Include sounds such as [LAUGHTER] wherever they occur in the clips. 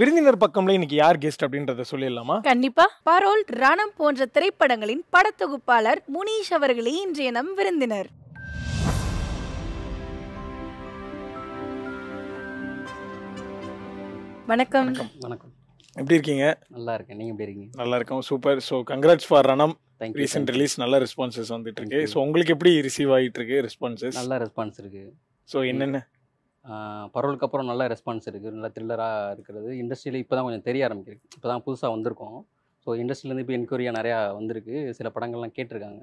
விருந்தினர் பக்கம்ல இன்னைக்கு யார் கெஸ்ட் அப்படின்றத சொல்லிடலாமா கண்டிப்பா பரோல் ரணம் போன்ற திரைப்படங்களின் படத்தொகுப்பாளர் முனீஷ் அவர்களே இன்றைய நம் விருந்தினர் வணக்கம் வணக்கம் எப்படி இருக்கீங்க நல்லா இருக்கேன் நீங்க எப்படி இருக்கீங்க நல்லா இருக்கோம் super so congrats for Ranam recent release நல்ல ரெஸ்பான்சஸ் வந்துட்டு இருக்கு ஸோ உங்களுக்கு எப்படி ரிசீவ் ஆகிட்டு இருக்கு ரெஸ்பான்சஸ் நல்ல ரெஸ்பான்ஸ் இருக்கு ஸோ என்னென்ன பரவலுக்கு அப்புறம் நல்ல ரெஸ்பான்ஸ் இருக்குது நல்ல த்ரில்லராக இருக்கிறது இண்டஸ்ட்ரியில் இப்போ தான் கொஞ்சம் தெரிய ஆரம்பிக்கிறது இப்போ தான் புதுசாக வந்திருக்கோம் ஸோ இண்டஸ்ட்ரியிலேருந்து இப்போ என்கொரியாக நிறையா வந்திருக்கு சில படங்கள்லாம் கேட்டிருக்காங்க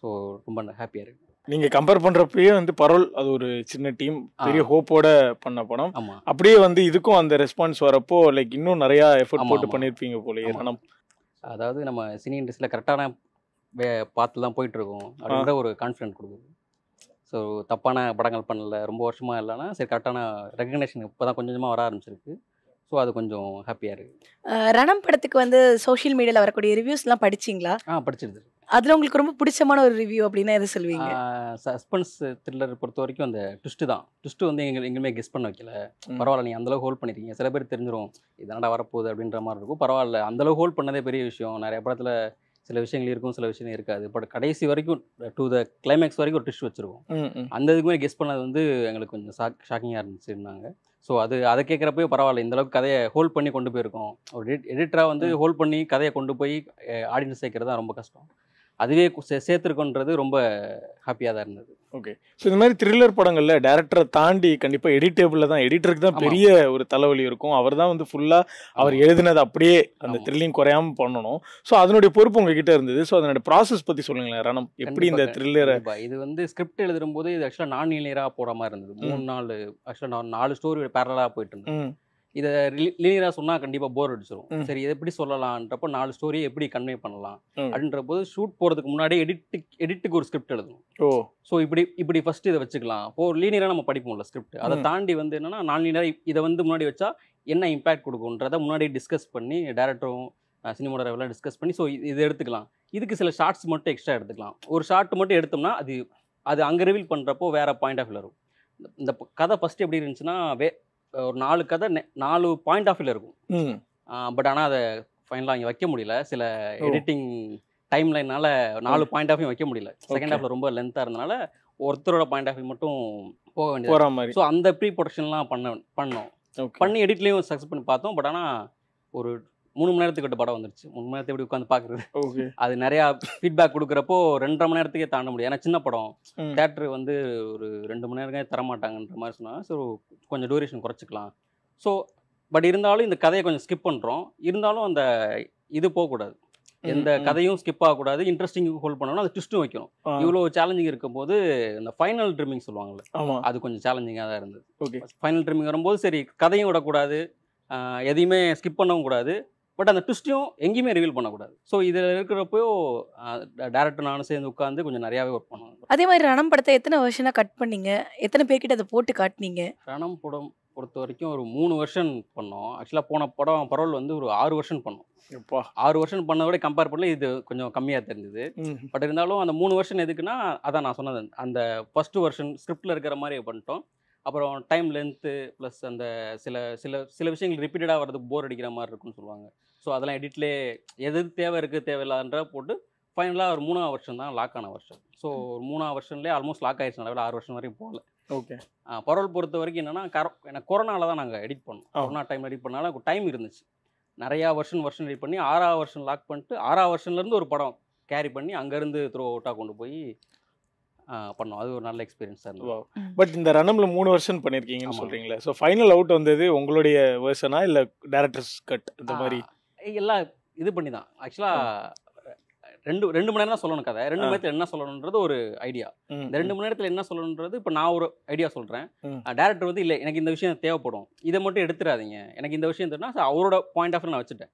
ஸோ ரொம்ப ஹாப்பியாக இருக்குது நீங்கள் கம்பேர் பண்ணுறப்பயே வந்து பரோல் அது ஒரு சின்ன டீம் பெரிய ஹோப்போட பண்ண படம் அப்படியே வந்து இதுக்கும் அந்த ரெஸ்பான்ஸ் வரப்போ லைக் இன்னும் நிறையா எஃபர்ட் போட்டு பண்ணியிருப்பீங்க போலயே படம் அதாவது நம்ம சினி இண்டஸ்ட்ரியில் கரெக்டான வே பார்த்து தான் போயிட்டுருக்கோம் அப்படின்ற ஒரு கான்ஃபிடென்ட் கொடுக்குது ஸோ தப்பான படங்கள் பண்ணல ரொம்ப வருஷமாக இல்லைனா சரி கரெக்டான ரெக்கக்னேஷன் இப்போ தான் கொஞ்சம் கொஞ்சமாக வர ஆரம்பிச்சிருக்கு ஸோ அது கொஞ்சம் ஹாப்பியாக இருக்குது ரணம் படத்துக்கு வந்து சோஷியல் மீடியாவில் வரக்கூடிய ரிவ்யூஸ்லாம் படிச்சிங்களா ஆ படிச்சிருது அதில் உங்களுக்கு ரொம்ப பிடிச்சமான ஒரு ரிவ்யூ அப்படின்னா எதை சொல்லுவீங்க சஸ்பென்ஸ் த்ரில்லர் பொறுத்த வரைக்கும் அந்த ட்விஸ்ட்டு தான் ட்விஸ்ட்டு வந்து எங்கள் எங்கேயுமே கெஸ் பண்ண வைக்கல பரவாயில்ல நீ அந்தளவு ஹோல்ட் பண்ணிருக்கீங்க சில பேர் தெரிஞ்சிடும் இதனால் வரப்போகுது அப்படின்ற மாதிரி இருக்கும் பரவாயில்ல அந்தளவு ஹோல்ட் பண்ணதே பெரிய விஷயம் நிறைய படத்தில் சில விஷயங்கள் இருக்கும் சில விஷயங்கள் இருக்காது பட் கடைசி வரைக்கும் டு த கிளைமேக்ஸ் வரைக்கும் ஒரு டிஷ் வச்சுருக்கோம் அந்த இதுக்குமே கெஸ் பண்ணது வந்து எங்களுக்கு கொஞ்சம் ஷாக் ஷாக்கிங்காக இருந்துச்சுன்னாங்க ஸோ அது அதை கேட்குறப்பே பரவாயில்ல இந்தளவுக்கு கதையை ஹோல்ட் பண்ணி கொண்டு போயிருக்கோம் ஒரு எடிட்டராக வந்து ஹோல்ட் பண்ணி கதையை கொண்டு போய் ஆடியன்ஸ் சேர்க்கறது தான் ரொம்ப கஷ்டம் அதுவே சே சேர்த்துருக்கோன்றது ரொம்ப ஹாப்பியாக தான் இருந்தது ஓகே ஸோ இந்த மாதிரி த்ரில்லர் படங்களில் டேரக்டரை தாண்டி கண்டிப்பாக எடிட்டேபிளில் தான் எடிட்டருக்கு தான் பெரிய ஒரு தலைவலி இருக்கும் அவர் தான் வந்து ஃபுல்லாக அவர் எழுதினது அப்படியே அந்த த்ரில்லிங் குறையாமல் பண்ணணும் ஸோ அதனுடைய பொறுப்பு உங்ககிட்ட இருந்தது ஸோ அதனுடைய ப்ராசஸ் பற்றி சொல்லுங்களேன் ரணம் எப்படி இந்த த்ரில்லரை இது வந்து ஸ்கிரிப்ட் எழுதும் போது இது ஆக்சுவலாக நான் லீனியராக போகிற மாதிரி இருந்தது மூணு நாலு ஆக்சுவலாக நான் நாலு ஸ்டோரி பேரலாக போயிட்டு இருந்தேன் இதை லீனியராக சொன்னால் கண்டிப்பாக போர் அடிச்சிடும் சரி இதை எப்படி சொல்லலான்றப்போ நாலு ஸ்டோரியை எப்படி கன்வே பண்ணலாம் அப்படின்ற போது ஷூட் போகிறதுக்கு முன்னாடி எடிட்டு எடிட்டுக்கு ஒரு ஸ்கிரிப்ட் எழுதணும் ஓ ஸோ இப்படி இப்படி ஃபஸ்ட்டு இதை வச்சுக்கலாம் இப்போ லீனியராக நம்ம படிப்போம்ல ஸ்கிரிப்ட் அதை தாண்டி வந்து என்னென்னா நான் லீனராக இதை வந்து முன்னாடி வச்சா என்ன இம்பேக்ட் கொடுக்குன்றதை முன்னாடி டிஸ்கஸ் பண்ணி டேரக்டரும் எல்லாம் டிஸ்கஸ் பண்ணி ஸோ இது எடுத்துக்கலாம் இதுக்கு சில ஷார்ட்ஸ் மட்டும் எக்ஸ்ட்ரா எடுத்துக்கலாம் ஒரு ஷார்ட் மட்டும் எடுத்தோம்னா அது அது அங்கே ரிவீல் பண்ணுறப்போ வேறு பாயிண்ட் ஆஃப் வியூ வரும் இந்த கதை ஃபஸ்ட்டு எப்படி இருந்துச்சுன்னா வே ஒரு நாலு கதை நாலு பாயிண்ட் ஆஃப் வியூவில் இருக்கும் பட் ஆனால் அதை ஃபைனலாக இங்கே வைக்க முடியல சில எடிட்டிங் டைம் லைனால நாலு பாயிண்ட் ஆஃப் வைக்க முடியல செகண்ட் ஹாஃபில் ரொம்ப லென்த்தாக இருந்தனால ஒருத்தரோட பாயிண்ட் ஆஃப் வியூ மட்டும் போக வேண்டியது ஸோ அந்த ப்ரீ ப்ரொடக்ஷன்லாம் பண்ண பண்ணோம் பண்ணி எடிட்லேயும் சக்ஸஸ் பண்ணி பார்த்தோம் பட் ஆனால் ஒரு மூணு மணி நேரத்துக்கு கிட்ட படம் வந்துருச்சு மூணு மணி நேரத்தை எப்படி உட்காந்து பாக்குறது அது நிறையா ஃபீட்பேக் கொடுக்குறப்போ ரெண்டரை மணி நேரத்துக்கே தாண்ட முடியும் ஏன்னா சின்ன படம் தேட்டர் வந்து ஒரு ரெண்டு மணி நேரமே தரமாட்டாங்கன்ற மாதிரி சொன்னால் ஸோ கொஞ்சம் டூரேஷன் குறைச்சிக்கலாம் ஸோ பட் இருந்தாலும் இந்த கதையை கொஞ்சம் ஸ்கிப் பண்ணுறோம் இருந்தாலும் அந்த இது போகக்கூடாது எந்த கதையும் ஸ்கிப் ஆகக்கூடாது இன்ட்ரெஸ்டிங் ஹோல்ட் பண்ணணும்னா அது ட்விஸ்ட்டும் வைக்கணும் இவ்வளோ சேலஞ்சிங் இருக்கும்போது இந்த ஃபைனல் ட்ரிமிங் சொல்லுவாங்கள்ல அது கொஞ்சம் சேலஞ்சிங்காக தான் இருந்தது ஓகே ஃபைனல் ட்ரிமிங் வரும்போது சரி கதையும் விடக்கூடாது எதையுமே ஸ்கிப் பண்ணவும் கூடாது பட் அந்த ட்விஸ்ட்டையும் எங்கேயுமே ரிவீல் பண்ணக்கூடாது ஸோ இதில் இருக்கிறப்போ டேரக்டர் நானும் சேர்ந்து உட்காந்து கொஞ்சம் நிறையாவே ஒர்க் பண்ணுவோம் அதே மாதிரி ரணம் படத்தை எத்தனை வருஷனாக கட் பண்ணீங்க எத்தனை பேர்கிட்ட அதை போட்டு காட்டினீங்க ரணம் படம் பொறுத்த வரைக்கும் ஒரு மூணு வருஷம் பண்ணோம் ஆக்சுவலாக போன படம் பரவல் வந்து ஒரு ஆறு வருஷம் பண்ணோம் இப்போ ஆறு வருஷம் பண்ண விட கம்பேர் பண்ணல இது கொஞ்சம் கம்மியாக தெரிஞ்சுது பட் இருந்தாலும் அந்த மூணு வருஷன் எதுக்குன்னா அதான் நான் சொன்னது அந்த ஃபஸ்ட்டு வருஷன் ஸ்கிரிப்டில் இருக்கிற மாதிரி பண்ணிட்டோம் அப்புறம் டைம் லென்த்து ப்ளஸ் அந்த சில சில சில விஷயங்கள் ரிப்பீட்டடாக வர்றதுக்கு போர் அடிக்கிற மாதிரி இருக்கும்னு சொல்லுவாங்க ஸோ அதெல்லாம் எடிட்லே எது தேவை இருக்குது தேவையில்லான்றா போட்டு ஃபைனலாக ஒரு மூணாவது வருஷம் தான் லாக் ஆன வருஷம் ஸோ ஒரு மூணாவது வருஷம்லேயே ஆல்மோஸ்ட் லாக் ஆகிடுச்சு நல்ல ஆறு வருஷம் வரைக்கும் போகல ஓகே பரவல் பொறுத்த வரைக்கும் என்னென்னா கரோ எனக்கு கொரோனாவில் தான் நாங்கள் எடிட் பண்ணோம் கொரோனா டைம் எடிட் பண்ணாலும் டைம் இருந்துச்சு நிறையா வருஷம் வருஷம் எடிட் பண்ணி ஆறாவது வருஷம் லாக் பண்ணிட்டு ஆறாவது வருஷன்லேருந்து ஒரு படம் கேரி பண்ணி அங்கேருந்து த்ரோ அவுட்டாக கொண்டு போய் பண்ணோம் அது ஒரு நல்ல எக்ஸ்பீரியன்ஸ் தான் பட் இந்த ரனம்ல மூணு வருஷன் பண்ணியிருக்கீங்கன்னு சொல்கிறீங்களே ஸோ ஃபைனல் அவுட் வந்தது உங்களுடைய வருஷனா இல்லை டேரக்டர்ஸ் கட் இந்த மாதிரி எல்லாம் இது பண்ணி தான் ஆக்சுவலா ரெண்டு ரெண்டு மணி நேரம் சொல்லணும் கதை ரெண்டு மணி நேரத்தில் என்ன சொல்லணுன்றது ஒரு ஐடியா இந்த ரெண்டு மணி நேரத்தில் என்ன சொல்லணுன்றது இப்போ நான் ஒரு ஐடியா சொல்கிறேன் டேரக்டர் வந்து இல்லை எனக்கு இந்த விஷயம் தேவைப்படும் இதை மட்டும் எடுத்துடாதீங்க எனக்கு இந்த விஷயம் தெரியும்னா அவரோட பாயிண்ட் ஆஃப் நான் வச்சுட்டேன்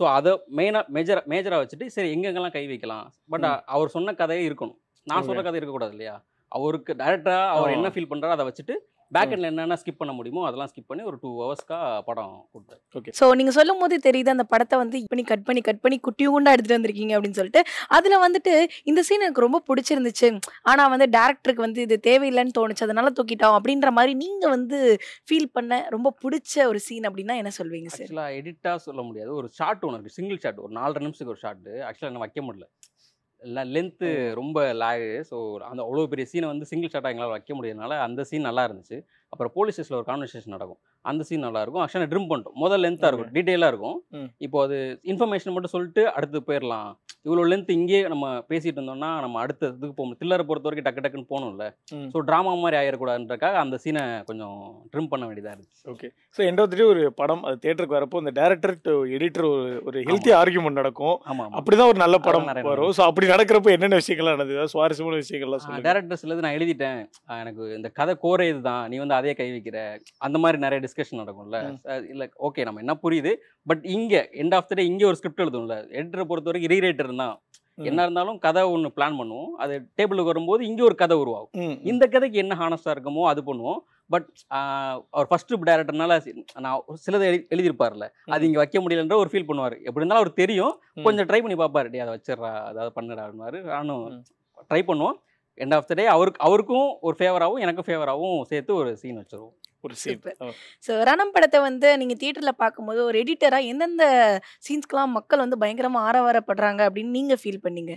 ஸோ அதை மெயினாக மேஜரா மேஜராக வச்சுட்டு சரி எங்கெங்கெல்லாம் கை வைக்கலாம் பட் அவர் சொன்ன கதையே இருக்கணும் நான் சொல்கிற கதை இருக்கக்கூடாது இல்லையா அவருக்கு டேரெக்டாக அவர் என்ன ஃபீல் பண்ணுறாரோ அதை வச்சுட்டு பேக் எண்ட்ல என்னென்ன ஸ்கிப் பண்ண முடியுமோ அதெல்லாம் ஸ்கிப் பண்ணி ஒரு டூ ஹவர்ஸ்க்காக படம் கொடுத்தாரு ஓகே ஸோ நீங்கள் சொல்லும் போது தெரியுது அந்த படத்தை வந்து இப்படி கட் பண்ணி கட் பண்ணி குட்டி குண்டா எடுத்துட்டு வந்திருக்கீங்க அப்படின்னு சொல்லிட்டு அதில் வந்துட்டு இந்த சீன் எனக்கு ரொம்ப பிடிச்சிருந்துச்சு ஆனால் வந்து டேரக்டருக்கு வந்து இது தேவையில்லைன்னு தோணுச்சு அதனால தூக்கிட்டோம் அப்படின்ற மாதிரி நீங்கள் வந்து ஃபீல் பண்ண ரொம்ப பிடிச்ச ஒரு சீன் அப்படின்னா என்ன சொல்வீங்க சார் எடிட்டாக சொல்ல முடியாது ஒரு ஷார்ட் ஒன்று இருக்குது சிங்கிள் ஷார்ட் ஒரு நாலரை நிமிஷத்துக்கு ஒரு ஷார்ட் ஆக்சுவலாக என்ன வைக்க முடியல லென்த்து ரொம்ப லாகு ஸோ அந்த அவ்வளோ பெரிய சீனை வந்து சிங்கிள் ஷாட்டாக எங்களால் வைக்க முடியாதனால அந்த சீன் நல்லா இருந்துச்சு அப்புறம் போலீஸ் ஸ்டேஷனில் ஒரு கான்வர்சேஷன் நடக்கும் அந்த சீன் நல்லா இருக்கும் ஆக்சுவலாக ட்ரிம் பண்ணிட்டோம் முதல் லென்த்தாக இருக்கும் டீட்டெயிலாக இருக்கும் இப்போ அது இன்ஃபர்மேஷன் மட்டும் சொல்லிட்டு அடுத்து போயிடலாம் இவ்வளோ லென்த் இங்கேயே நம்ம பேசிட்டு இருந்தோம்னா நம்ம அடுத்த இதுக்கு போகணும் தில்லரை பொறுத்த வரைக்கும் டக்கு டக்குன்னு போகணும்ல ஸோ ட்ராமா மாதிரி ஆயிடக்கூடாதுன்றக்காக அந்த சீனை கொஞ்சம் ட்ரிம் பண்ண வேண்டியதாக இருந்துச்சு ஓகே ஸோ எண்டாவது ஒரு படம் அது தேட்டருக்கு வரப்போ இந்த டேரக்டர் டு எடிட்டர் ஒரு ஒரு ஹெல்த்தி ஆர்கியூமெண்ட் நடக்கும் ஆமாம் அப்படிதான் ஒரு நல்ல படம் வரும் ஸோ அப்படி நடக்கிறப்ப என்னென்ன விஷயங்கள்லாம் நடந்தது சுவாரஸ்யமான விஷயங்கள்லாம் டேரக்டர்ஸ்ல நான் எழுதிட்டேன் எனக்கு இந்த கதை கோரை தான் நீ வந்து அதையே கை வைக்கிற அந்த மாதிரி நிறைய டிஸ்கஷன் நடக்கும்ல இல்லை ஓகே நம்ம என்ன புரியுது பட் இங்கே எண்ட் ஆஃப் த டே இங்கே ஒரு ஸ்கிரிப்ட் எழுதும்ல எடிட்டரை பொறுத்த வரைக்கும் ரீரைட்டர் தான் என்ன இருந்தாலும் கதை ஒன்று பிளான் பண்ணுவோம் அது டேபிளுக்கு வரும்போது இங்கே ஒரு கதை உருவாகும் இந்த கதைக்கு என்ன ஹானஸ்டாக இருக்குமோ அது பண்ணுவோம் பட் அவர் ஃபர்ஸ்ட் டேரக்டர்னால நான் சிலது எழுதியிருப்பார்ல அது இங்கே வைக்க முடியலன்ற ஒரு ஃபீல் பண்ணுவார் எப்படி இருந்தாலும் அவர் தெரியும் கொஞ்சம் ட்ரை பண்ணி பார்ப்பாரு அதை வச்சிடறா அதாவது பண்ணுறாருன்னு நானும் ட்ரை பண்ணுவோம் எண்ட் ஆஃப் த டே அவருக்கு அவருக்கும் ஒரு ஃபேவராகவும் எனக்கும் ஃபேவராகவும் சேர்த்து ஒரு சீன் வச்சிருவோம் ஒரு சீன் ஸோ ரணம் படத்தை வந்து நீங்கள் தியேட்டரில் பார்க்கும்போது ஒரு எடிட்டராக எந்தெந்த சீன்ஸ்க்கெலாம் மக்கள் வந்து பயங்கரமாக ஆரவாரப்படுறாங்க அப்படின்னு நீங்கள் ஃபீல் பண்ணீங்க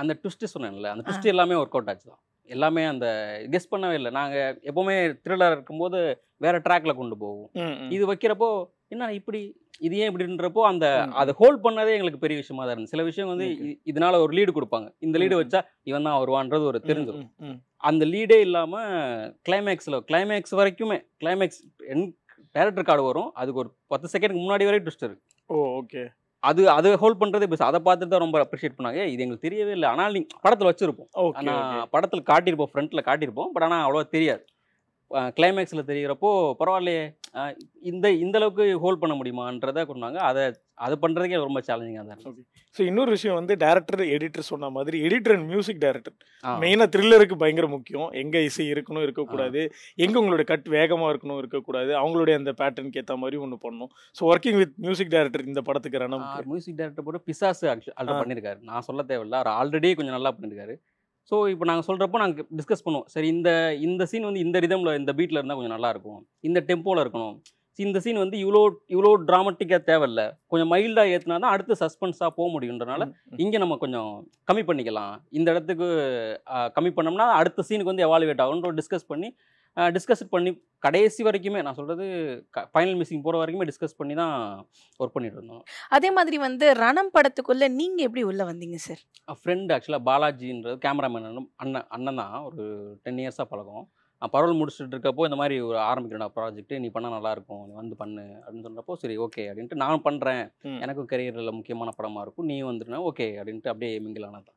அந்த ட்விஸ்ட்டு சொன்னேன்ல அந்த ட்விஸ்ட் எல்லாமே ஒர்க் அவுட் ஆச்சு தான் எல்லாமே அந்த கெஸ் பண்ணவே இல்லை நாங்கள் எப்போவுமே த்ரில்லர் இருக்கும்போது வேற ட்ராக்ல கொண்டு போவோம் இது வைக்கிறப்போ என்ன இப்படி இது ஏன் இப்படின்றப்போ அந்த அதை ஹோல்ட் பண்ணதே எங்களுக்கு பெரிய விஷயமா தான் இருந்துச்சு சில விஷயம் வந்து இதனால ஒரு லீடு கொடுப்பாங்க இந்த லீடு வச்சா இவன் தான் வருவான்றது ஒரு தெரிஞ்சிடும் அந்த லீடே இல்லாம கிளைமேக்ஸ்ல கிளைமேக்ஸ் வரைக்குமே கிளைமேக்ஸ் என் டேரக்டர் கார்டு வரும் அதுக்கு ஒரு பத்து செகண்ட்க்கு முன்னாடி வரை ட்விஸ்ட் இருக்கு ஓ ஓகே அது அதை ஹோல்ட் பண்றதே இப்போ அதை பார்த்துட்டு தான் ரொம்ப அப்ரிஷியேட் பண்ணாங்க இது எங்களுக்கு தெரியவே இல்லை ஆனால் நீங்கள் படத்துல வச்சிருப்போம் படத்துல படத்தில் காட்டியிருப்போம் ஃப்ரண்ட்ல காட்டியிருப்போம் பட் ஆனா அவ்வளவா தெரியாது கிளைமேக்ஸில் தெரிகிறப்போ பரவாயில்லையே இந்த இந்த அளவுக்கு ஹோல்ட் பண்ண முடியுமான்றதை சொன்னாங்க அதை அது பண்ணுறதுக்கே ரொம்ப சேலஞ்சிங்காக தான் ஓகே ஸோ இன்னொரு விஷயம் வந்து டேரக்டர் எடிட்டர் சொன்ன மாதிரி எடிட்டர் அண்ட் மியூசிக் டேரக்டர் மெயினாக த்ரில்லருக்கு பயங்கர முக்கியம் எங்கே இசை இருக்கணும் இருக்கக்கூடாது எங்கே உங்களோட கட் வேகமாக இருக்கணும் இருக்கக்கூடாது அவங்களுடைய அந்த பேட்டர்னுக்கு ஏற்ற மாதிரி ஒன்று பண்ணணும் so working with music director இந்த படத்துக்கு ரணம் மியூசிக் டேரக்டர் போட்டு பிசாசு ஆல்ரெடி பண்ணியிருக்காரு நான் சொல்ல தேவையில்ல அவர் ஆல்ரெடி கொஞ்சம் நல்லா பண்ணியிருக்காரு ஸோ இப்போ நாங்கள் சொல்கிறப்போ நாங்கள் டிஸ்கஸ் பண்ணுவோம் சரி இந்த இந்த சீன் வந்து இந்த ரிதமில் இந்த பீட்டில் இருந்தால் கொஞ்சம் நல்லாயிருக்கும் இந்த டெம்போவில் இருக்கணும் இந்த சீன் வந்து இவ்வளோ இவ்வளோ ட்ராமட்டிக்காக தேவையில்ல கொஞ்சம் மைல்டாக ஏற்றினா தான் அடுத்து சஸ்பென்ஸாக போக முடியுன்றனால இங்கே நம்ம கொஞ்சம் கம்மி பண்ணிக்கலாம் இந்த இடத்துக்கு கம்மி பண்ணோம்னா அடுத்த சீனுக்கு வந்து எவாலுவேட் ஆகுன்ற டிஸ்கஸ் பண்ணி டிஸ்கஸ் பண்ணி கடைசி வரைக்குமே நான் சொல்கிறது ஃபைனல் மிஸ்ஸிங் போகிற வரைக்குமே டிஸ்கஸ் பண்ணி தான் ஒர்க் பண்ணிட்டு இருந்தோம் அதே மாதிரி வந்து ரணம் படத்துக்குள்ளே நீங்கள் எப்படி உள்ளே வந்தீங்க சார் ஃப்ரெண்டு ஆக்சுவலாக பாலாஜின்றது கேமராமேன் அண்ணன் அண்ணன் தான் ஒரு டென் இயர்ஸாக பழக்கம் பரவல் முடிச்சுட்டு இருக்கப்போ இந்த மாதிரி ஒரு ஆரம்பிக்கிறேன்டா ப்ராஜெக்ட் நீ பண்ணால் நல்லாயிருக்கும் நீ வந்து பண்ணு அப்படின்னு சொல்கிறப்போ சரி ஓகே அப்படின்ட்டு நான் பண்ணுறேன் எனக்கும் கரியரில் முக்கியமான படமாக இருக்கும் நீ வந்துருனா ஓகே அப்படின்ட்டு அப்படியே மிங்கில் ஆனதான்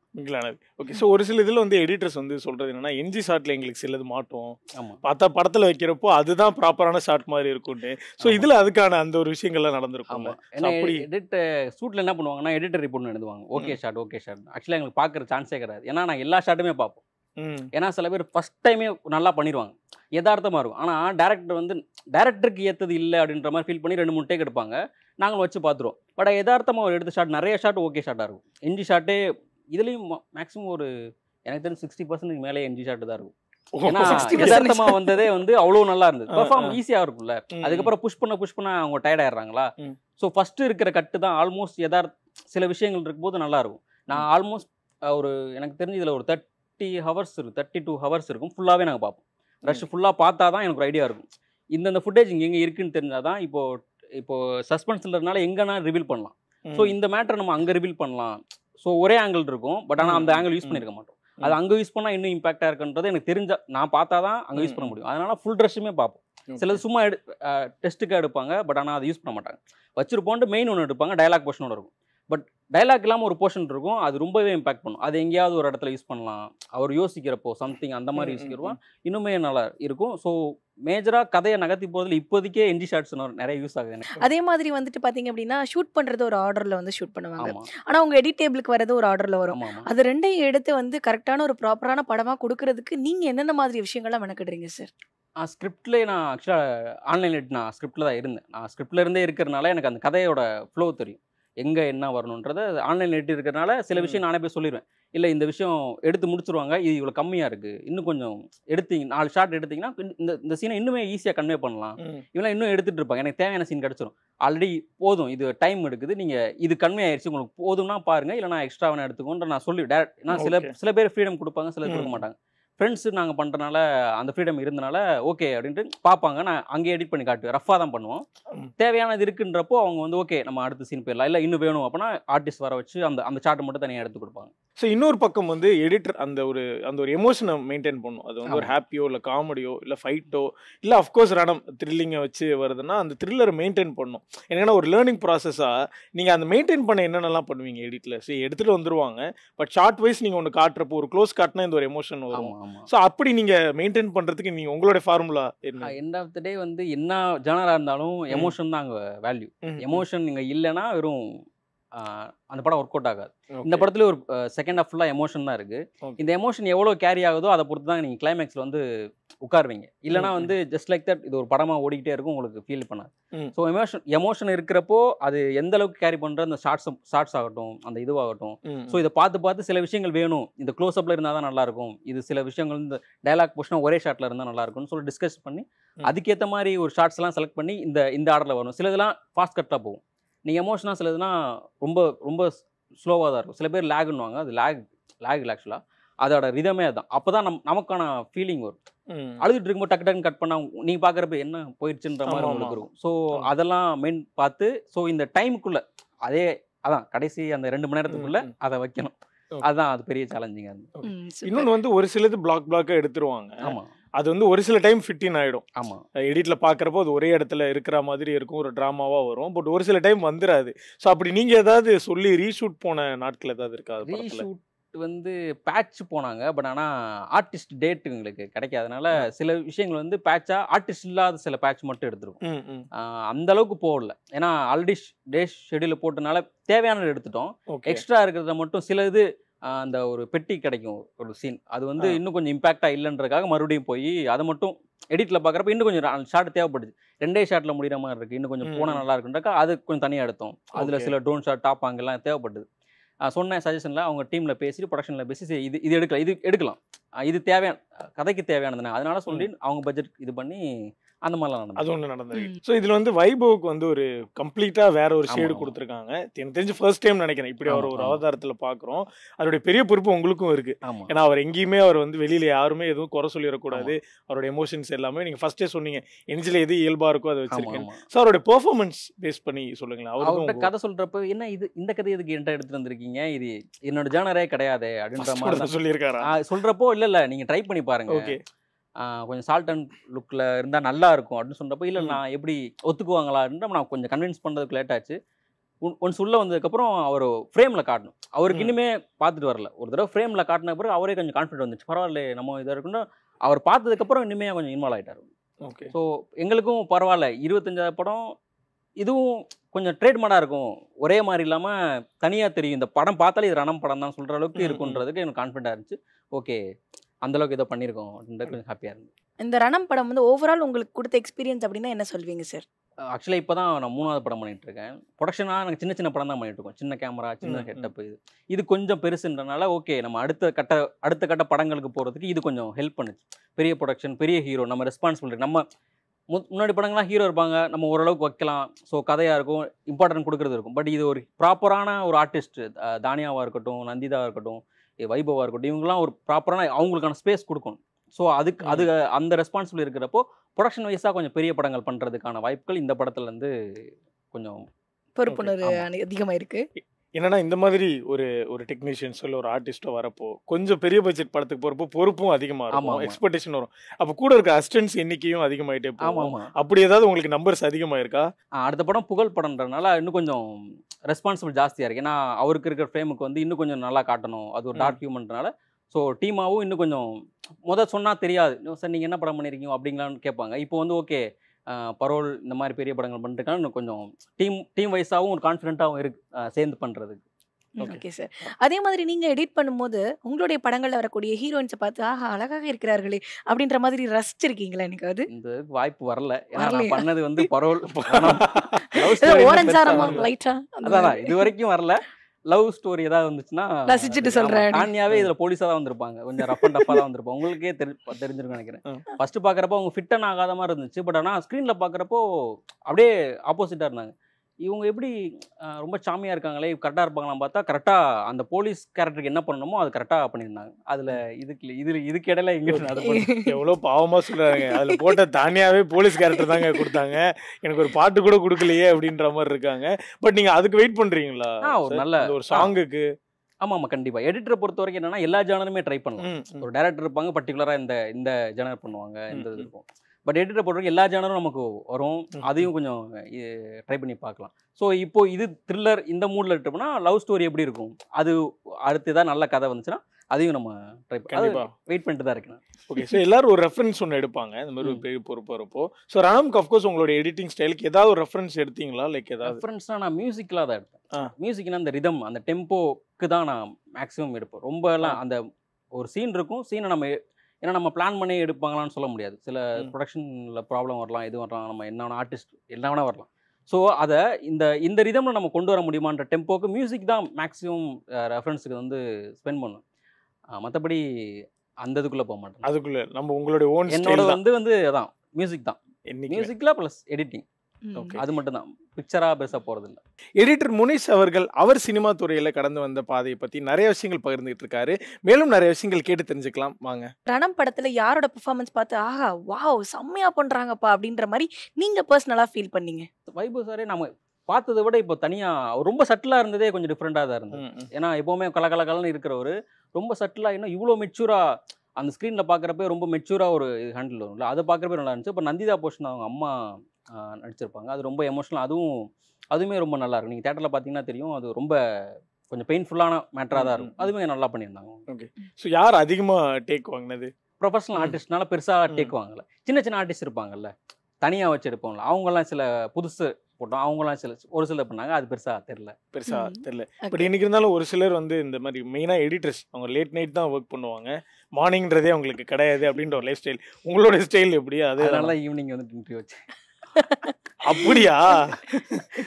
ஓகே ஸோ ஒரு சில இதில் வந்து எடிட்டர்ஸ் வந்து சொல்கிறது என்னென்னா எம்ஜி ஷாட்டில் எங்களுக்கு சிலது மாட்டோம் ஆமாம் பார்த்தா படத்தில் வைக்கிறப்போ அதுதான் ப்ராப்பரான ஷாட் மாதிரி இருக்கும்னு ஸோ இதில் அதுக்கான அந்த ஒரு விஷயங்கள்லாம் நடந்திருக்கும் ஏன்னா எடிட் ஷூட்டில் என்ன பண்ணுவாங்கன்னா எடிட்டர் ரிப்போர்ட் எழுதுவாங்க ஓகே ஷாட் ஓகே ஷாட் ஆக்சுவலாக எங்களுக்கு பார்க்குற சான்ஸே கிடையாது ஏன்னா நான் எல்லா ஷாட்டுமே பார்ப்போம் ஏன்னா சில பேர் ஃபஸ்ட் டைமே நல்லா பண்ணிடுவாங்க யதார்த்தமாக இருக்கும் ஆனால் டேரக்டர் வந்து டேரக்டருக்கு ஏற்றது இல்லை அப்படின்ற மாதிரி ஃபீல் பண்ணி ரெண்டு மூணு டேக் எடுப்பாங்க நாங்கள் வச்சு பார்த்துருவோம் பட் யதார்த்தமாக ஒரு எடுத்த ஷாட் நிறைய ஷாட் ஓகே ஷாட்டாக இருக்கும் எஞ்சி ஷாட்டே இதுலேயும் மேக்ஸிமம் ஒரு எனக்கு தெரிஞ்சு சிக்ஸ்டி பர்சன்ட் மேலே எஞ்சி ஷாட்டு தான் இருக்கும் யதார்த்தமா வந்ததே வந்து அவ்வளவு நல்லா இருந்தது பெர்ஃபார்ம் ஈஸியா இருக்கும்ல அதுக்கப்புறம் புஷ் பண்ண புஷ் பண்ண அவங்க டயர்ட் ஆயிடுறாங்களா ஸோ ஃபர்ஸ்ட் இருக்கிற கட்டு தான் ஆல்மோஸ்ட் எதார்த்த சில விஷயங்கள் இருக்கும்போது நல்லா இருக்கும் நான் ஆல்மோஸ்ட் ஒரு எனக்கு தெரிஞ்சு இதுல ஒரு தேர்ட் தேர்ட்டி ஹவர்ஸ் இருக்கும் தேர்ட்டி டூ ஹவர்ஸ் இருக்கும் ஃபுல்லாகவே நாங்கள் பார்ப்போம் ரஷ் ஃபுல்லாக பார்த்தா தான் எனக்கு ஒரு ஐடியா இருக்கும் இந்தந்த ஃபுட்டேஜ் இங்கே எங்கே இருக்குன்னு தெரிஞ்சால் தான் இப்போது இப்போது சஸ்பென்ஸ்ன்றதுனால எங்கேனா ரிவீல் பண்ணலாம் ஸோ இந்த மேட்டர் நம்ம அங்கே ரிவீல் பண்ணலாம் ஸோ ஒரே ஆங்கிள் இருக்கும் பட் ஆனால் அந்த ஆங்கிள் யூஸ் பண்ணியிருக்க மாட்டோம் அது அங்கே யூஸ் பண்ணால் இன்னும் இம்பாக்டாக இருக்குன்றது எனக்கு தெரிஞ்சால் நான் பார்த்தா தான் அங்கே யூஸ் பண்ண முடியும் அதனால் ஃபுல் ட்ரெஸ்ஸுமே பார்ப்போம் சிலது சும்மா எடு டெஸ்ட்டுக்காக எடுப்பாங்க பட் ஆனால் அதை யூஸ் பண்ண மாட்டாங்க வச்சிருப்போன்ட்டு மெயின் ஒன்று எடுப்பாங்க டயலாக் போர்ஷனோட இருக்கும் பட் டைலாக் இல்லாமல் ஒரு போர்ஷன் இருக்கும் அது ரொம்பவே இம்பாக்ட் பண்ணும் அது எங்கேயாவது ஒரு இடத்துல யூஸ் பண்ணலாம் அவர் யோசிக்கிறப்போ சம்திங் அந்த மாதிரி யோசிக்கிறப்போ இன்னுமே நல்லா இருக்கும் ஸோ மேஜராக கதையை நகர்த்தி போகிறதுல இப்போதைக்கே என்ஜி ஷார்ட்ஸ் நிறைய யூஸ் ஆகுது அதே மாதிரி வந்துட்டு பார்த்தீங்க அப்படின்னா ஷூட் பண்ணுறது ஒரு ஆர்டரில் வந்து ஷூட் பண்ணுவாங்க ஆனால் அவங்க எடிட் டேபிளுக்கு வரது ஒரு ஆர்டரில் வரும் அது ரெண்டையும் எடுத்து வந்து கரெக்டான ஒரு ப்ராப்பரான படமாக கொடுக்கறதுக்கு நீங்கள் என்னென்ன மாதிரி விஷயங்கள்லாம் மெனக்கிடுறீங்க சார் ஸ்கிரிப்ட்லேயே நான் ஆக்சுவலாக ஆன்லைன் எடிட் நான் ஸ்கிரிப்டில் தான் இருந்தேன் நான் ஸ்கிரிப்டில் இருந்தே இருக்கிறனால எனக்கு அந்த கதையோட ஃப்ளோ தெரியும் எங்கே என்ன வரணுன்றத ஆன்லைன் எட்டு இருக்கிறதுனால சில விஷயம் நானே போய் சொல்லிடுவேன் இல்லை இந்த விஷயம் எடுத்து முடிச்சுருவாங்க இது இவ்வளோ கம்மியாக இருக்குது இன்னும் கொஞ்சம் எடுத்தீங்க நாலு ஷார்ட் எடுத்தீங்கன்னா இந்த இந்த சீனை இன்னுமே ஈஸியாக கன்வே பண்ணலாம் இவெல்லாம் இன்னும் எடுத்துகிட்டு இருப்பாங்க எனக்கு தேவையான சீன் கிடச்சிரும் ஆல்ரெடி போதும் இது டைம் எடுக்குது நீங்கள் இது கன்வே ஆயிடுச்சு உங்களுக்கு போதும்னா பாருங்கள் இல்லை நான் எக்ஸ்ட்ரா வேணால் எடுத்துக்கோன்ற நான் சொல்லி டேரக்ட் நான் சில சில பேர் ஃப்ரீடம் கொடுப்பாங்க சில கொடுக்க மாட்டாங்க ஃப்ரெண்ட்ஸு நாங்கள் பண்ணுறதுனால அந்த ஃப்ரீடம் இருந்தனால ஓகே அப்படின்ட்டு பார்ப்பாங்க நான் அங்கே எடிட் பண்ணி காட்டுவேன் ரஃபாக தான் பண்ணுவோம் தேவையானது இருக்குன்றப்போ அவங்க வந்து ஓகே நம்ம அடுத்த சீன் போயிடலாம் இல்லை இன்னும் வேணும் அப்படின்னா ஆர்டிஸ்ட் வர வச்சு அந்த அந்த சாட்டை மட்டும் தனியாக எடுத்து கொடுப்பாங்க ஸோ இன்னொரு பக்கம் வந்து எடிட்டர் அந்த ஒரு அந்த ஒரு எமோஷனை மெயின்டைன் பண்ணும் அது வந்து ஒரு ஹாப்பியோ இல்லை காமெடியோ இல்லை ஃபைட்டோ இல்லை அஃப்கோர்ஸ் ரணம் த்ரில்லிங்கை வச்சு வருதுன்னா அந்த த்ரில்லரை மெயின்டைன் பண்ணும் என்னென்னா ஒரு லேர்னிங் ப்ராசஸாக நீங்கள் அந்த மெயின்டைன் பண்ண என்னென்னலாம் பண்ணுவீங்க எடிட்டில் ஸோ எடுத்துகிட்டு வந்துருவாங்க பட் ஷார்ட் வைஸ் நீங்கள் ஒன்று காட்டுறப்போ ஒரு க்ளோஸ் காட்டினா இந்த ஒரு எமோஷன் வரும் ஸோ அப்படி நீங்கள் மெயின்டைன் பண்ணுறதுக்கு நீங்கள் உங்களோட ஃபார்முலா என்ன எண்ட் ஆஃப் த டே வந்து என்ன ஜனராக இருந்தாலும் எமோஷன் தான் அங்கே வேல்யூ எமோஷன் நீங்கள் இல்லைன்னா வெறும் அந்த படம் ஒர்க் அவுட் ஆகாது இந்த படத்துல ஒரு செகண்ட் ஆஃப் ஃபுல்லாக எமோஷன் தான் இருக்கு இந்த எமோஷன் எவ்வளோ கேரி ஆகுதோ அதை பொறுத்து தான் நீங்கள் கிளைமேக்ஸில் வந்து உட்காருவீங்க இல்லைனா வந்து ஜஸ்ட் லைக் தட் இது ஒரு படமாக ஓடிக்கிட்டே இருக்கும் உங்களுக்கு ஃபீல் பண்ணாது ஸோ எமோஷன் எமோஷன் இருக்கிறப்போ அது எந்த அளவுக்கு கேரி பண்ணுற அந்த ஷார்ட்ஸ் ஷார்ட்ஸ் ஆகட்டும் அந்த இதுவாகட்டும் ஸோ இதை பார்த்து பார்த்து சில விஷயங்கள் வேணும் இந்த க்ளோஸ்அப்பில் இருந்தால் தான் நல்லாயிருக்கும் இது சில விஷயங்கள் இந்த டைலாக் போஷனாக ஒரே ஷார்ட்டில் இருந்தால் நல்லாயிருக்கும்னு சொல்லி டிஸ்கஸ் பண்ணி அதுக்கேற்ற மாதிரி ஒரு ஷார்ட்ஸ்லாம் செலக்ட் பண்ணி இந்த இந்த ஆர்டரில் வரும் சிலதெல்லாம் ஃபாஸ்ட் கட்டாக போகும் நீங்கள் எமோஷனாக சிலதுனா ரொம்ப ரொம்ப ஸ்லோவாக தான் இருக்கும் சில பேர் லேக்னுவாங்க அது லேக் லேக் ஆக்சுவலாக அதோட ரிதமே அதுதான் அப்போ தான் நம் நமக்கான ஃபீலிங் வரும் அழுதுட்டு இருக்கும்போது டக்கு டக்குன்னு கட் பண்ணால் நீங்கள் பார்க்குறப்ப என்ன போயிடுச்சுன்ற மாதிரி உங்களுக்கு இருக்கும் ஸோ அதெல்லாம் மெயின் பார்த்து ஸோ இந்த டைமுக்குள்ளே அதே அதான் கடைசி அந்த ரெண்டு மணி நேரத்துக்குள்ளே அதை வைக்கணும் அதுதான் அது பெரிய சேலஞ்சிங்காக இருந்தது இன்னொன்று வந்து ஒரு சிலது பிளாக் பிளாக்காக எடுத்துருவாங்க ஆமாம் அது வந்து ஒரு சில டைம் ஃபிட்டின் ஆகிடும் ஆமாம் எடிட்டில் பார்க்குறப்போ அது ஒரே இடத்துல இருக்கிற மாதிரி இருக்கும் ஒரு ட்ராமாவாக வரும் பட் ஒரு சில டைம் வந்துடாது ஸோ அப்படி நீங்கள் ஏதாவது சொல்லி ரீஷூட் போன நாட்கள் ஏதாவது இருக்கா ரீஷூட் வந்து பேட்ச் போனாங்க பட் ஆனால் ஆர்டிஸ்ட் டேட்டு எங்களுக்கு கிடைக்காதனால சில விஷயங்கள் வந்து பேட்சாக ஆர்டிஸ்ட் இல்லாத சில பேட்ச் மட்டும் எடுத்துருவோம் அந்த அளவுக்கு போகல ஏன்னா ஆல்ரெடி டே ஷெடியூல் போட்டனால தேவையானது எடுத்துட்டோம் எக்ஸ்ட்ரா இருக்கிறத மட்டும் சில இது அந்த ஒரு பெட்டி கிடைக்கும் ஒரு சீன் அது வந்து இன்னும் கொஞ்சம் இம்பாக்டாக இல்லைன்றதுக்காக மறுபடியும் போய் அதை மட்டும் எடிட்டில் பார்க்குறப்ப இன்னும் கொஞ்சம் ஷார்ட் தேவைப்படுது ரெண்டே ஷார்ட்டில் முடிகிற மாதிரி இருக்குது இன்னும் கொஞ்சம் போனால் நல்லா இருக்குன்றக்கா அது கொஞ்சம் தனியாக எடுத்தோம் அதில் சில ட்ரோன் ஷாட் டாப் அங்கெல்லாம் தேவைப்படுது சொன்ன சஜஷனில் அவங்க டீமில் பேசிட்டு ப்ரொடக்ஷனில் பேசி இது இது எடுக்கலாம் இது எடுக்கலாம் இது தேவையான கதைக்கு தேவையானதுனா அதனால சொல்லி அவங்க பட்ஜெட் இது பண்ணி அந்த மாதிரிலாம் நடந்தது அது ஒன்று நடந்தது ஸோ இதில் வந்து வைபவுக்கு வந்து ஒரு கம்ப்ளீட்டாக வேற ஒரு ஷேடு கொடுத்துருக்காங்க எனக்கு தெரிஞ்சு ஃபர்ஸ்ட் டைம் நினைக்கிறேன் இப்படி அவர் ஒரு அவதாரத்தில் பார்க்குறோம் அதோடைய பெரிய பொறுப்பு உங்களுக்கும் இருக்கு ஏன்னா அவர் எங்கேயுமே அவர் வந்து வெளியில் யாருமே எதுவும் குறை சொல்லிடக்கூடாது அவருடைய எமோஷன்ஸ் எல்லாமே நீங்கள் ஃபர்ஸ்டே சொன்னீங்க எஞ்சில் எது இயல்பாக இருக்கோ அதை வச்சிருக்கேன் ஸோ அவருடைய பெர்ஃபார்மன்ஸ் பேஸ் பண்ணி சொல்லுங்களேன் அவரோட கதை சொல்கிறப்ப என்ன இது இந்த கதை எதுக்கு என்கிட்ட எடுத்து வந்திருக்கீங்க இது என்னோட ஜானரே கிடையாது அப்படின்ற மாதிரி சொல்லியிருக்காரு சொல்கிறப்போ இல்லை இல்லை நீங்கள் ட்ரை பண்ணி பாருங்க ஓகே கொஞ்சம் சால்ட் அண்ட் லுக்கில் இருந்தால் நல்லா இருக்கும் அப்படின்னு சொன்னப்போ இல்லை நான் எப்படி ஒத்துக்குவாங்களான்ற நான் கொஞ்சம் கன்வின்ஸ் பண்ணுறதுக்கு லேட் ஆச்சு ஒன்ஸ் உள்ளே வந்ததுக்கப்புறம் அவர் ஃப்ரேமில் காட்டணும் அவருக்கு இன்னுமே பார்த்துட்டு வரல ஒரு தடவை ஃப்ரேமில் காட்டின பிறகு அவரே கொஞ்சம் கான்ஃபிடன்ட் வந்துச்சு பரவாயில்ல நம்ம இதாக இருக்குன்னா அவர் பார்த்ததுக்கப்புறம் இனிமே கொஞ்சம் இன்வால்வ் ஆகிட்டார் ஓகே ஸோ எங்களுக்கும் பரவாயில்ல இருபத்தஞ்சாவது படம் இதுவும் கொஞ்சம் ட்ரேட்மெண்டாக இருக்கும் ஒரே மாதிரி இல்லாமல் தனியாக தெரியும் இந்த படம் பார்த்தாலே இது ரணம் படம் தான் சொல்கிற அளவுக்கு இருக்குன்றதுக்கு எனக்கு கான்ஃபிடண்டாக இருந்துச்சு ஓகே அந்தளவுக்கு ஏதோ பண்ணியிருக்கோம் அப்படின்றது கொஞ்சம் ஹாப்பியாக இருந்தது இந்த ரணம் படம் வந்து ஓவரால் உங்களுக்கு கொடுத்த எக்ஸ்பீரியன்ஸ் அப்படின்னா என்ன சொல்வீங்க சார் ஆக்சுவலாக இப்போ தான் நான் மூணாவது படம் பண்ணிகிட்டு இருக்கேன் ப்ரொடக்ஷனாக நாங்கள் சின்ன சின்ன படம் தான் பண்ணிட்டு இருக்கோம் சின்ன கேமரா சின்ன ஹெட்டப் இது இது கொஞ்சம் பெருசுன்றனால ஓகே நம்ம அடுத்த கட்ட அடுத்த கட்ட படங்களுக்கு போகிறதுக்கு இது கொஞ்சம் ஹெல்ப் பண்ணுச்சு பெரிய ப்ரொடக்ஷன் பெரிய ஹீரோ நம்ம ரெஸ்பான்சிபிலிட்டி நம்ம முன்னாடி படங்கள்லாம் ஹீரோ இருப்பாங்க நம்ம ஓரளவுக்கு வைக்கலாம் ஸோ கதையாக இருக்கும் இம்பார்ட்டன்ட் கொடுக்குறது இருக்கும் பட் இது ஒரு ப்ராப்பரான ஒரு ஆர்டிஸ்ட் தானியாவாக இருக்கட்டும் நந்திதாவாக இருக்கட்டும் வைபவாக இருக்கட்டும் இவங்கெல்லாம் ஒரு ப்ராப்பரான அவங்களுக்கான ஸ்பேஸ் கொடுக்கணும் ஸோ அதுக்கு அது அந்த ரெஸ்பான்சிபிள் இருக்கிறப்போ ப்ரொடக்ஷன் வைஸாக கொஞ்சம் பெரிய படங்கள் பண்ணுறதுக்கான வாய்ப்புகள் இந்த படத்துலேருந்து கொஞ்சம் பொறுப்புணர்வு அதிகமாக இருக்குது என்னென்னா இந்த மாதிரி ஒரு ஒரு டெக்னீஷியன் இல்லை ஒரு ஆர்டிஸ்டோ வரப்போ கொஞ்சம் பெரிய பட்ஜெட் படத்துக்கு போகிறப்போ பொறுப்பும் அதிகமாக இருக்கும் எக்ஸ்பெக்டேஷன் வரும் அப்போ கூட இருக்க அசிஸ்டன்ஸ் எண்ணிக்கையும் அதிகமாகிட்டே போகும் அப்படி ஏதாவது உங்களுக்கு நம்பர்ஸ் அதிகமாக இருக்கா அடுத்த படம் புகழ் படம்ன்றனால இன்னும் கொஞ்சம் ரெஸ்பான்சிபிள் ஜாஸ்தியாக இருக்குது ஏன்னா அவருக்கு இருக்கிற ஃப்ரேமுக்கு வந்து இன்னும் கொஞ்சம் நல்லா காட்டணும் அது ஒரு டார்க் ஹியூமன்றனால ஸோ டீமாகவும் இன்னும் கொஞ்சம் முதல் சொன்னால் தெரியாது சார் நீங்கள் என்ன படம் பண்ணியிருக்கீங்க அப்படிங்களான்னு கேட்பாங்க இப்போ வந்து ஓகே பரோல் இந்த மாதிரி பெரிய படங்கள் பண்ணிருக்காங்க இன்னும் கொஞ்சம் டீம் டீம் வைஸாகவும் ஒரு கான்ஃபிடென்ட்டாகவும் இருக்கு சேர்ந்து பண்ணுறதுக்கு ஓகே சார் அதே மாதிரி நீங்கள் எடிட் பண்ணும்போது உங்களுடைய படங்களில் வரக்கூடிய ஹீரோயின்ஸை பார்த்து ஆஹா அழகாக இருக்கிறார்களே அப்படின்ற மாதிரி ரசிச்சிருக்கீங்களா எனக்கு அது இந்த வாய்ப்பு வரல பண்ணது வந்து பரோல் [LAUGHS] இது வரைக்கும் வரல லவ் ஸ்டோரி ஏதாவது வந்துச்சுன்னா ரசிச்சுட்டு சொல்றேன் தானியாவே இதுல போலீஸா தான் வந்திருப்பாங்க கொஞ்சம் ரஃப் அண்ட் டஃபா தான் வந்திருப்பாங்க உங்களுக்கே தெரிஞ்சிருக்கும் நினைக்கிறேன் ஃபர்ஸ்ட் பாக்குறப்போ அவங்க ஃபிட்டன் ஆகாத மாதிரி இருந்துச்சு பட் ஆனா ஸ்கிரீன்ல பாக்குறப்போ அப்படியே ஆப்போசிட்டா இருந்தாங்க இவங்க எப்படி ரொம்ப சாமியாக இருக்காங்களே கரெக்டாக இருப்பாங்களாம் பார்த்தா கரெக்டாக அந்த போலீஸ் கேரக்டருக்கு என்ன பண்ணணுமோ அது கரெக்டாக பண்ணியிருந்தாங்க அதில் இதுக்கு இதில் இதுக்கு இடையில எங்கிட்ட எவ்வளோ பாவமாக சொல்கிறாங்க அதில் போட்ட தானியாவே போலீஸ் கேரக்டர் தாங்க கொடுத்தாங்க எனக்கு ஒரு பாட்டு கூட கொடுக்கலையே அப்படின்ற மாதிரி இருக்காங்க பட் நீங்கள் அதுக்கு வெயிட் பண்ணுறீங்களா ஒரு நல்ல ஒரு சாங்குக்கு ஆமாம் ஆமாம் கண்டிப்பாக எடிட்டரை பொறுத்த வரைக்கும் என்னென்னா எல்லா ஜானருமே ட்ரை பண்ணலாம் ஒரு டேரக்டர் இருப்பாங்க பர்டிகுலராக இந்த இந்த ஜானர் பண்ணுவாங்க இந்த இது இருக்கும் பட் எடிட்டர் போடுறதுக்கு எல்லா ஜேனரும் நமக்கு வரும் அதையும் கொஞ்சம் ட்ரை பண்ணி பார்க்கலாம் ஸோ இப்போ இது த்ரில்லர் இந்த மூடில் எடுத்தோம்னா லவ் ஸ்டோரி எப்படி இருக்கும் அது அடுத்து தான் நல்ல கதை வந்துச்சுன்னா அதையும் நம்ம ட்ரை கண்டிப்பாக வெயிட் பண்ணிட்டு தான் இருக்கணும் ஓகே ஸோ எல்லாரும் ஒரு ரெஃபரன்ஸ் ஒன்று எடுப்பாங்க இந்த மாதிரி ஒரு பெரிய பொறுப்பு ஸோ ரணம்க்கு அஃப்கோர்ஸ் உங்களுடைய எடிட்டிங் ஸ்டைலுக்கு ஏதாவது ஒரு ரெஃபரன்ஸ் எடுத்தீங்களா லைக் ஏதாவது ரெஃபரன்ஸ்னா நான் மியூசிக்கலாக தான் எடுப்பேன் மியூசிக்னா அந்த ரிதம் அந்த டெம்போக்கு தான் நான் மேக்ஸிமம் எடுப்பேன் ரொம்பலாம் அந்த ஒரு சீன் இருக்கும் சீனை நம்ம ஏன்னா நம்ம பிளான் பண்ணி எடுப்பாங்களான்னு சொல்ல முடியாது சில ப்ரொடக்ஷனில் ப்ராப்ளம் வரலாம் எது வரலாம் நம்ம என்ன ஆர்டிஸ்ட் என்ன வேணா வரலாம் ஸோ அதை இந்த இந்த ரிதமில் நம்ம கொண்டு வர முடியுமான்ற டெம்போக்கு மியூசிக் தான் மேக்ஸிமம் ரெஃபரன்ஸுக்கு வந்து ஸ்பெண்ட் பண்ணும் மற்றபடி அந்த இதுக்குள்ளே போக மாட்டேன் அதுக்குள்ளே நம்ம உங்களுடைய ஓன் என்னோட வந்து வந்து அதான் மியூசிக் தான் மியூசிக்கில் ப்ளஸ் எடிட்டிங் அது மட்டும் தான் பிக்சரா பேச போறது இல்லை எடிட்டர் முனிஷ் அவர்கள் அவர் சினிமா துறையில கடந்து வந்த பாதையை பத்தி நிறைய விஷயங்கள் பகிர்ந்துகிட்டு இருக்காரு மேலும் நிறைய விஷயங்கள் கேட்டு தெரிஞ்சுக்கலாம் வாங்க ரணம் படத்துல யாரோட பெர்ஃபார்மன்ஸ் பார்த்து ஆஹா வாவ் செம்மையா பண்றாங்கப்பா அப்படின்ற மாதிரி நீங்க பர்சனலா ஃபீல் பண்ணீங்க வைபு சாரே நம்ம பார்த்ததை விட இப்போ தனியாக ரொம்ப சட்டிலா இருந்ததே கொஞ்சம் டிஃப்ரெண்ட்டாக தான் இருந்தது ஏன்னா எப்போவுமே கலகலகலன்னு இருக்கிறவரு ரொம்ப சட்டிலா இன்னும் இவ்வளோ மெச்சூராக அந்த ஸ்க்ரீனில் பார்க்குறப்ப ரொம்ப மெச்சூராக ஒரு ஹேண்டில் வரும்ல அதை பார்க்குறப்ப நல்லா இருந்துச்சு இப்போ நந்திதா போஷன் அவங்க அம்மா நடிச்சிருப்பாங்க அது ரொம்ப எமோஷனல் அதுவும் அதுவுமே ரொம்ப நல்லா இருக்கும் நீங்கள் தேட்டரில் பார்த்தீங்கன்னா தெரியும் அது ரொம்ப கொஞ்சம் பெயின்ஃபுல்லான மேட்டராக தான் இருக்கும் அதுவுமே நல்லா பண்ணியிருந்தாங்க ஓகே ஸோ யார் அதிகமாக டேக் வாங்கினது ப்ரொஃபஷனல் ஆர்டிஸ்ட்னால பெருசாக டேக் வாங்கல சின்ன சின்ன ஆர்டிஸ்ட் இருப்பாங்கல்ல தனியாக வச்சுருப்போம்ல அவங்கெல்லாம் சில புதுசு போட்டோம் அவங்களாம் சில ஒரு சிலர் பண்ணாங்க அது பெருசாக தெரில பெருசாக தெரில பட் இன்னைக்கு இருந்தாலும் ஒரு சிலர் வந்து இந்த மாதிரி மெயினாக எடிட்டர்ஸ் அவங்க லேட் நைட் தான் ஒர்க் பண்ணுவாங்க மார்னிங்கிறதே அவங்களுக்கு கிடையாது அப்படின்ற ஒரு லைஃப் ஸ்டைல் உங்களோட ஸ்டைல் எப்படி அது அதனால ஈவினிங் வந்து இன்ட்ரி வச்சு அப்படியா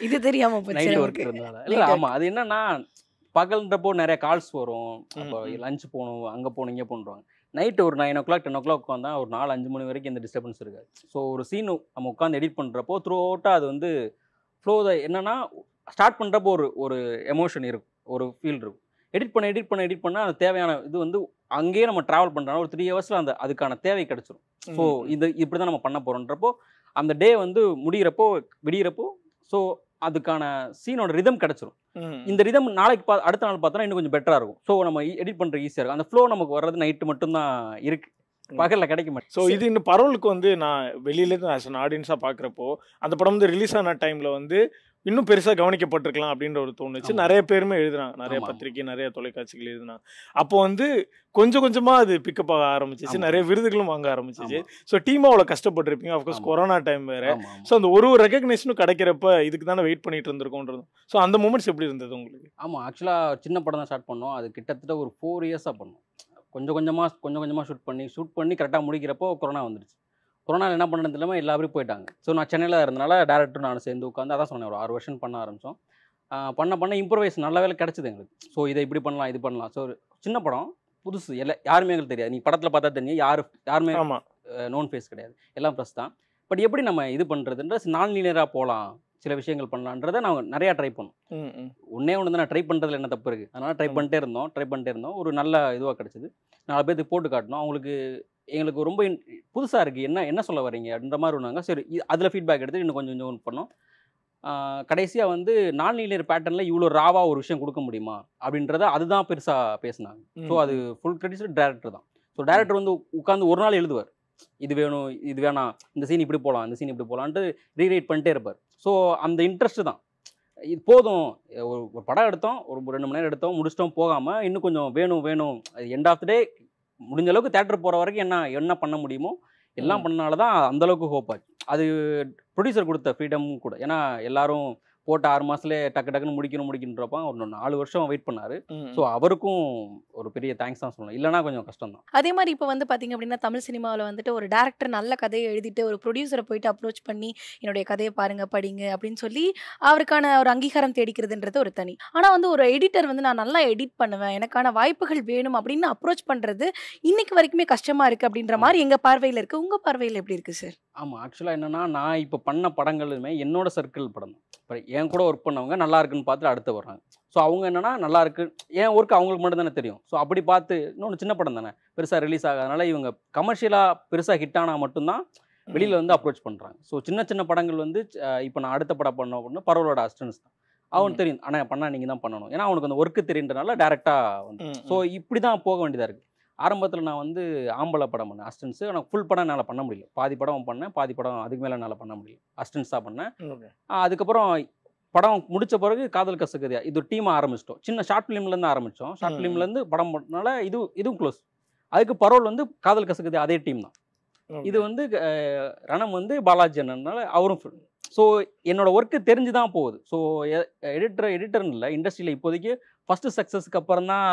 இது தெரியாம நைட் ஒர்க் இல்ல ஆமா அது என்னன்னா பகல்ன்றப்போ நிறைய கால்ஸ் வரும் அப்போ லஞ்ச் போகணும் அங்கே போகணும் இங்கே போகணுவாங்க நைட்டு ஒரு nine o'clock ten o'clock உட்காந்தா ஒரு நாலு அஞ்சு மணி வரைக்கும் எந்த டிஸ்டர்பன்ஸ் இருக்காது ஸோ ஒரு சீன் நம்ம உட்காந்து எடிட் பண்ணுறப்போ த்ரூ அவுட்டாக அது வந்து ஃப்ளோ என்னன்னா ஸ்டார்ட் பண்ணுறப்போ ஒரு ஒரு எமோஷன் இருக்கும் ஒரு ஃபீல் இருக்கும் எடிட் பண்ண எடிட் பண்ண எடிட் பண்ணால் அது தேவையான இது வந்து அங்கேயே நம்ம ட்ராவல் பண்ணுறோம் ஒரு த்ரீ ஹவர்ஸில் அந்த அதுக்கான தேவை கிடச்சிரும் ஸோ இது இப்படி தான் நம்ம பண்ண போகிறோன்றப்போ அந்த டே வந்து முடிகிறப்போ விடிகிறப்போ ஸோ அதுக்கான சீனோட ரிதம் கிடச்சிரும் இந்த ரிதம் நாளைக்கு பா அடுத்த நாள் பார்த்தோன்னா இன்னும் கொஞ்சம் பெட்டராக இருக்கும் ஸோ நம்ம எடிட் பண்ணுறது ஈஸியாக இருக்கும் அந்த ஃப்ளோ நமக்கு வர்றது நைட்டு மட்டும்தான் இருக்குது பகலில் கிடைக்க மாட்டேன் ஸோ இது இன்னும் பரோலுக்கு வந்து நான் வெளியிலேருந்து ஆஸ் அன் ஆடியன்ஸாக பார்க்குறப்போ அந்த படம் வந்து ரிலீஸ் ஆன டைமில் வந்து இன்னும் பெருசாக கவனிக்கப்பட்டிருக்கலாம் அப்படின்ற ஒரு தோணுச்சு நிறைய பேருமே எழுதுனாங்க நிறைய பத்திரிகை நிறைய தொலைக்காட்சிகள் எழுதினாங்க அப்போ வந்து கொஞ்சம் கொஞ்சமாக அது பிக்கப் ஆக ஆரம்பிச்சிச்சு நிறைய விருதுகளும் வாங்க ஆரம்பிச்சிச்சு ஸோ டீம் அவ்வளோ கஷ்டப்பட்டிருப்பீங்க அஃப்கோர்ஸ் கொரோனா டைம் வேறு ஸோ அந்த ஒரு ஒரு ரெகக்னேஷனும் கிடைக்கிறப்ப இதுக்கு தானே வெயிட் பண்ணிட்டு இருந்திருக்கோன்றது ஸோ அந்த மூமெண்ட்ஸ் எப்படி இருந்தது உங்களுக்கு ஆமாம் ஆக்சுவலாக சின்ன படம் தான் ஸ்டார்ட் பண்ணோம் அது கிட்டத்தட்ட ஒரு ஃபோர் இயர்ஸாக பண்ணோம் கொஞ்சம் கொஞ்சமாக கொஞ்சம் கொஞ்சமாக ஷூட் பண்ணி ஷூட் பண்ணி கரெக்டாக முடிக்கிறப்போ கொரோனா வந்துடுச்சு கொரோனா என்ன பண்ணுறது இல்லாமல் எல்லாரும் போயிட்டாங்க ஸோ நான் சென்னையில் இருந்தனால டேரக்டர் நான் சேர்ந்து உட்காந்து அதான் சொன்னேன் ஒரு ஆறு வருஷம் பண்ண ஆரம்பித்தோம் பண்ண பண்ண இம்ப்ரவைஸ் நல்ல வேலை கிடச்சிது எங்களுக்கு ஸோ இதை இப்படி பண்ணலாம் இது பண்ணலாம் ஸோ சின்ன படம் புதுசு எல்லாம் யாருமே எங்களுக்கு தெரியாது நீ படத்தில் பார்த்தா தெரியும் யார் யாருமே நோன் ஃபேஸ் கிடையாது எல்லாம் ப்ளஸ் தான் பட் எப்படி நம்ம இது பண்ணுறதுன்ற நான் லீனியராக போகலாம் சில விஷயங்கள் பண்ணலான்றதை நான் நிறையா ட்ரை பண்ணோம் ஒன்றே ஒன்று தான் நான் ட்ரை பண்ணுறதுல என்ன தப்பு இருக்குது அதனால் ட்ரை பண்ணிட்டே இருந்தோம் ட்ரை பண்ணிட்டே இருந்தோம் ஒரு நல்ல இதுவாக கிடச்சிது நாலு பேர்த்துக்கு போட்டு காட்டணும் அவங்களுக்கு எங்களுக்கு ரொம்ப புதுசாக இருக்குது என்ன என்ன சொல்ல வரீங்க அப்படின்ற மாதிரி ஒன்றாங்க சரி அதில் ஃபீட்பேக் எடுத்து இன்னும் கொஞ்சம் கொஞ்சம் பண்ணோம் கடைசியாக வந்து நான் லீனியர் பேட்டர்னில் இவ்வளோ ராவாக ஒரு விஷயம் கொடுக்க முடியுமா அப்படின்றத அதுதான் பெருசாக பேசினாங்க ஸோ அது ஃபுல் கிரெடிட் டேரக்டர் தான் ஸோ டேரக்டர் வந்து உட்காந்து ஒரு நாள் எழுதுவார் இது வேணும் இது வேணாம் இந்த சீன் இப்படி போகலாம் இந்த சீன் இப்படி போகலான்ட்டு ரீரைட் பண்ணிட்டே இருப்பார் ஸோ அந்த இன்ட்ரெஸ்ட் தான் இது போதும் ஒரு படம் எடுத்தோம் ஒரு ரெண்டு மணி நேரம் எடுத்தோம் முடிச்சிட்டோம் போகாமல் இன்னும் கொஞ்சம் வேணும் வேணும் எண்ட் ஆஃப் த டே முடிஞ்ச அளவுக்கு தேட்டர் போகிற வரைக்கும் என்ன என்ன பண்ண முடியுமோ எல்லாம் பண்ணனால தான் அந்தளவுக்கு ஹோப் ஆச்சு அது ப்ரொடியூசர் கொடுத்த ஃப்ரீடமும் கூட ஏன்னா எல்லாரும் போட்டு ஆறு மாசத்துல டக்கு டக்குன்னு முடிக்கணும் முடிக்கணுன்றப்ப ஒரு நாலு வருஷம் வெயிட் பண்ணாரு ஸோ அவருக்கும் ஒரு பெரிய தேங்க்ஸ் தான் சொல்லணும் இல்லைனா கொஞ்சம் கஷ்டம் தான் அதே மாதிரி இப்போ வந்து பார்த்தீங்க அப்படின்னா தமிழ் சினிமாவில் வந்துட்டு ஒரு டேரக்டர் நல்ல கதையை எழுதிட்டு ஒரு ப்ரொடியூசரை போயிட்டு அப்ரோச் பண்ணி என்னுடைய கதையை பாருங்க படிங்க அப்படின்னு சொல்லி அவருக்கான ஒரு அங்கீகாரம் தேடிக்கிறதுன்றது ஒரு தனி ஆனால் வந்து ஒரு எடிட்டர் வந்து நான் நல்லா எடிட் பண்ணுவேன் எனக்கான வாய்ப்புகள் வேணும் அப்படின்னு அப்ரோச் பண்ணுறது இன்னைக்கு வரைக்குமே கஷ்டமாக இருக்குது அப்படின்ற மாதிரி எங்கள் பார்வையில் இருக்குது உங்கள் பார்வையில் எப்படி இருக்குது சார் ஆமாம் ஆக்சுவலாக என்னென்னா நான் இப்போ பண்ண படங்களுமே என்னோட சர்க்கிள் படம் இப்போ என் கூட ஒர்க் பண்ணவங்க நல்லா இருக்குன்னு பார்த்துட்டு அடுத்து வர்றாங்க ஸோ அவங்க என்னென்னா நல்லா இருக்கு என் ஒர்க் அவங்களுக்கு மட்டும் தானே தெரியும் ஸோ அப்படி பார்த்து இன்னொன்று சின்ன படம் தானே பெருசாக ரிலீஸ் ஆகாதனால இவங்க கமர்ஷியலாக பெருசாக ஹிட் ஆனால் மட்டும்தான் வெளியில் வந்து அப்ரோச் பண்ணுறாங்க ஸோ சின்ன சின்ன படங்கள் வந்து இப்போ நான் அடுத்த படம் பண்ண அப்படின்னா பரவலோட அஸ்டன்ஸ் தான் அவனுக்கு தெரியும் ஆனால் பண்ணால் நீங்கள் தான் பண்ணணும் ஏன்னா அவனுக்கு அந்த ஒர்க்கு தெரியுன்றனால டேரெக்டாக வந்து ஸோ இப்படி தான் போக வேண்டியதாக இருக்குது ஆரம்பத்தில் நான் வந்து ஆம்பளை படம் பண்ணேன் அஸ்டன்ஸு ஆனால் ஃபுல் படம் என்னால் பண்ண முடியல பாதி படம் பண்ணேன் பாதி படம் அதுக்கு மேலே என்னால் பண்ண முடியல அஸ்டன்ஸாக பண்ணேன் அதுக்கப்புறம் படம் முடிச்ச பிறகு காதல் கசக்குதியா இது டீம் ஆரம்பிச்சிட்டோம் சின்ன ஷார்ட் ஃபிலிம்லேருந்து ஆரம்பித்தோம் ஷார்ட் ஃபிலிம்லேருந்து படம் போட்டனால இது இதுவும் க்ளோஸ் அதுக்கு பரோல் வந்து காதல் கசக்குதியா அதே டீம் தான் இது வந்து ரணம் வந்து பாலாஜி அண்ணனால அவரும் ஸோ என்னோட ஒர்க்கு தெரிஞ்சு தான் போகுது ஸோ எடிட்டர் எடிட்டர்னு இல்லை இண்டஸ்ட்ரியில் இப்போதைக்கு ஃபஸ்ட்டு சக்ஸஸ்க்கு அப்புறம் தான்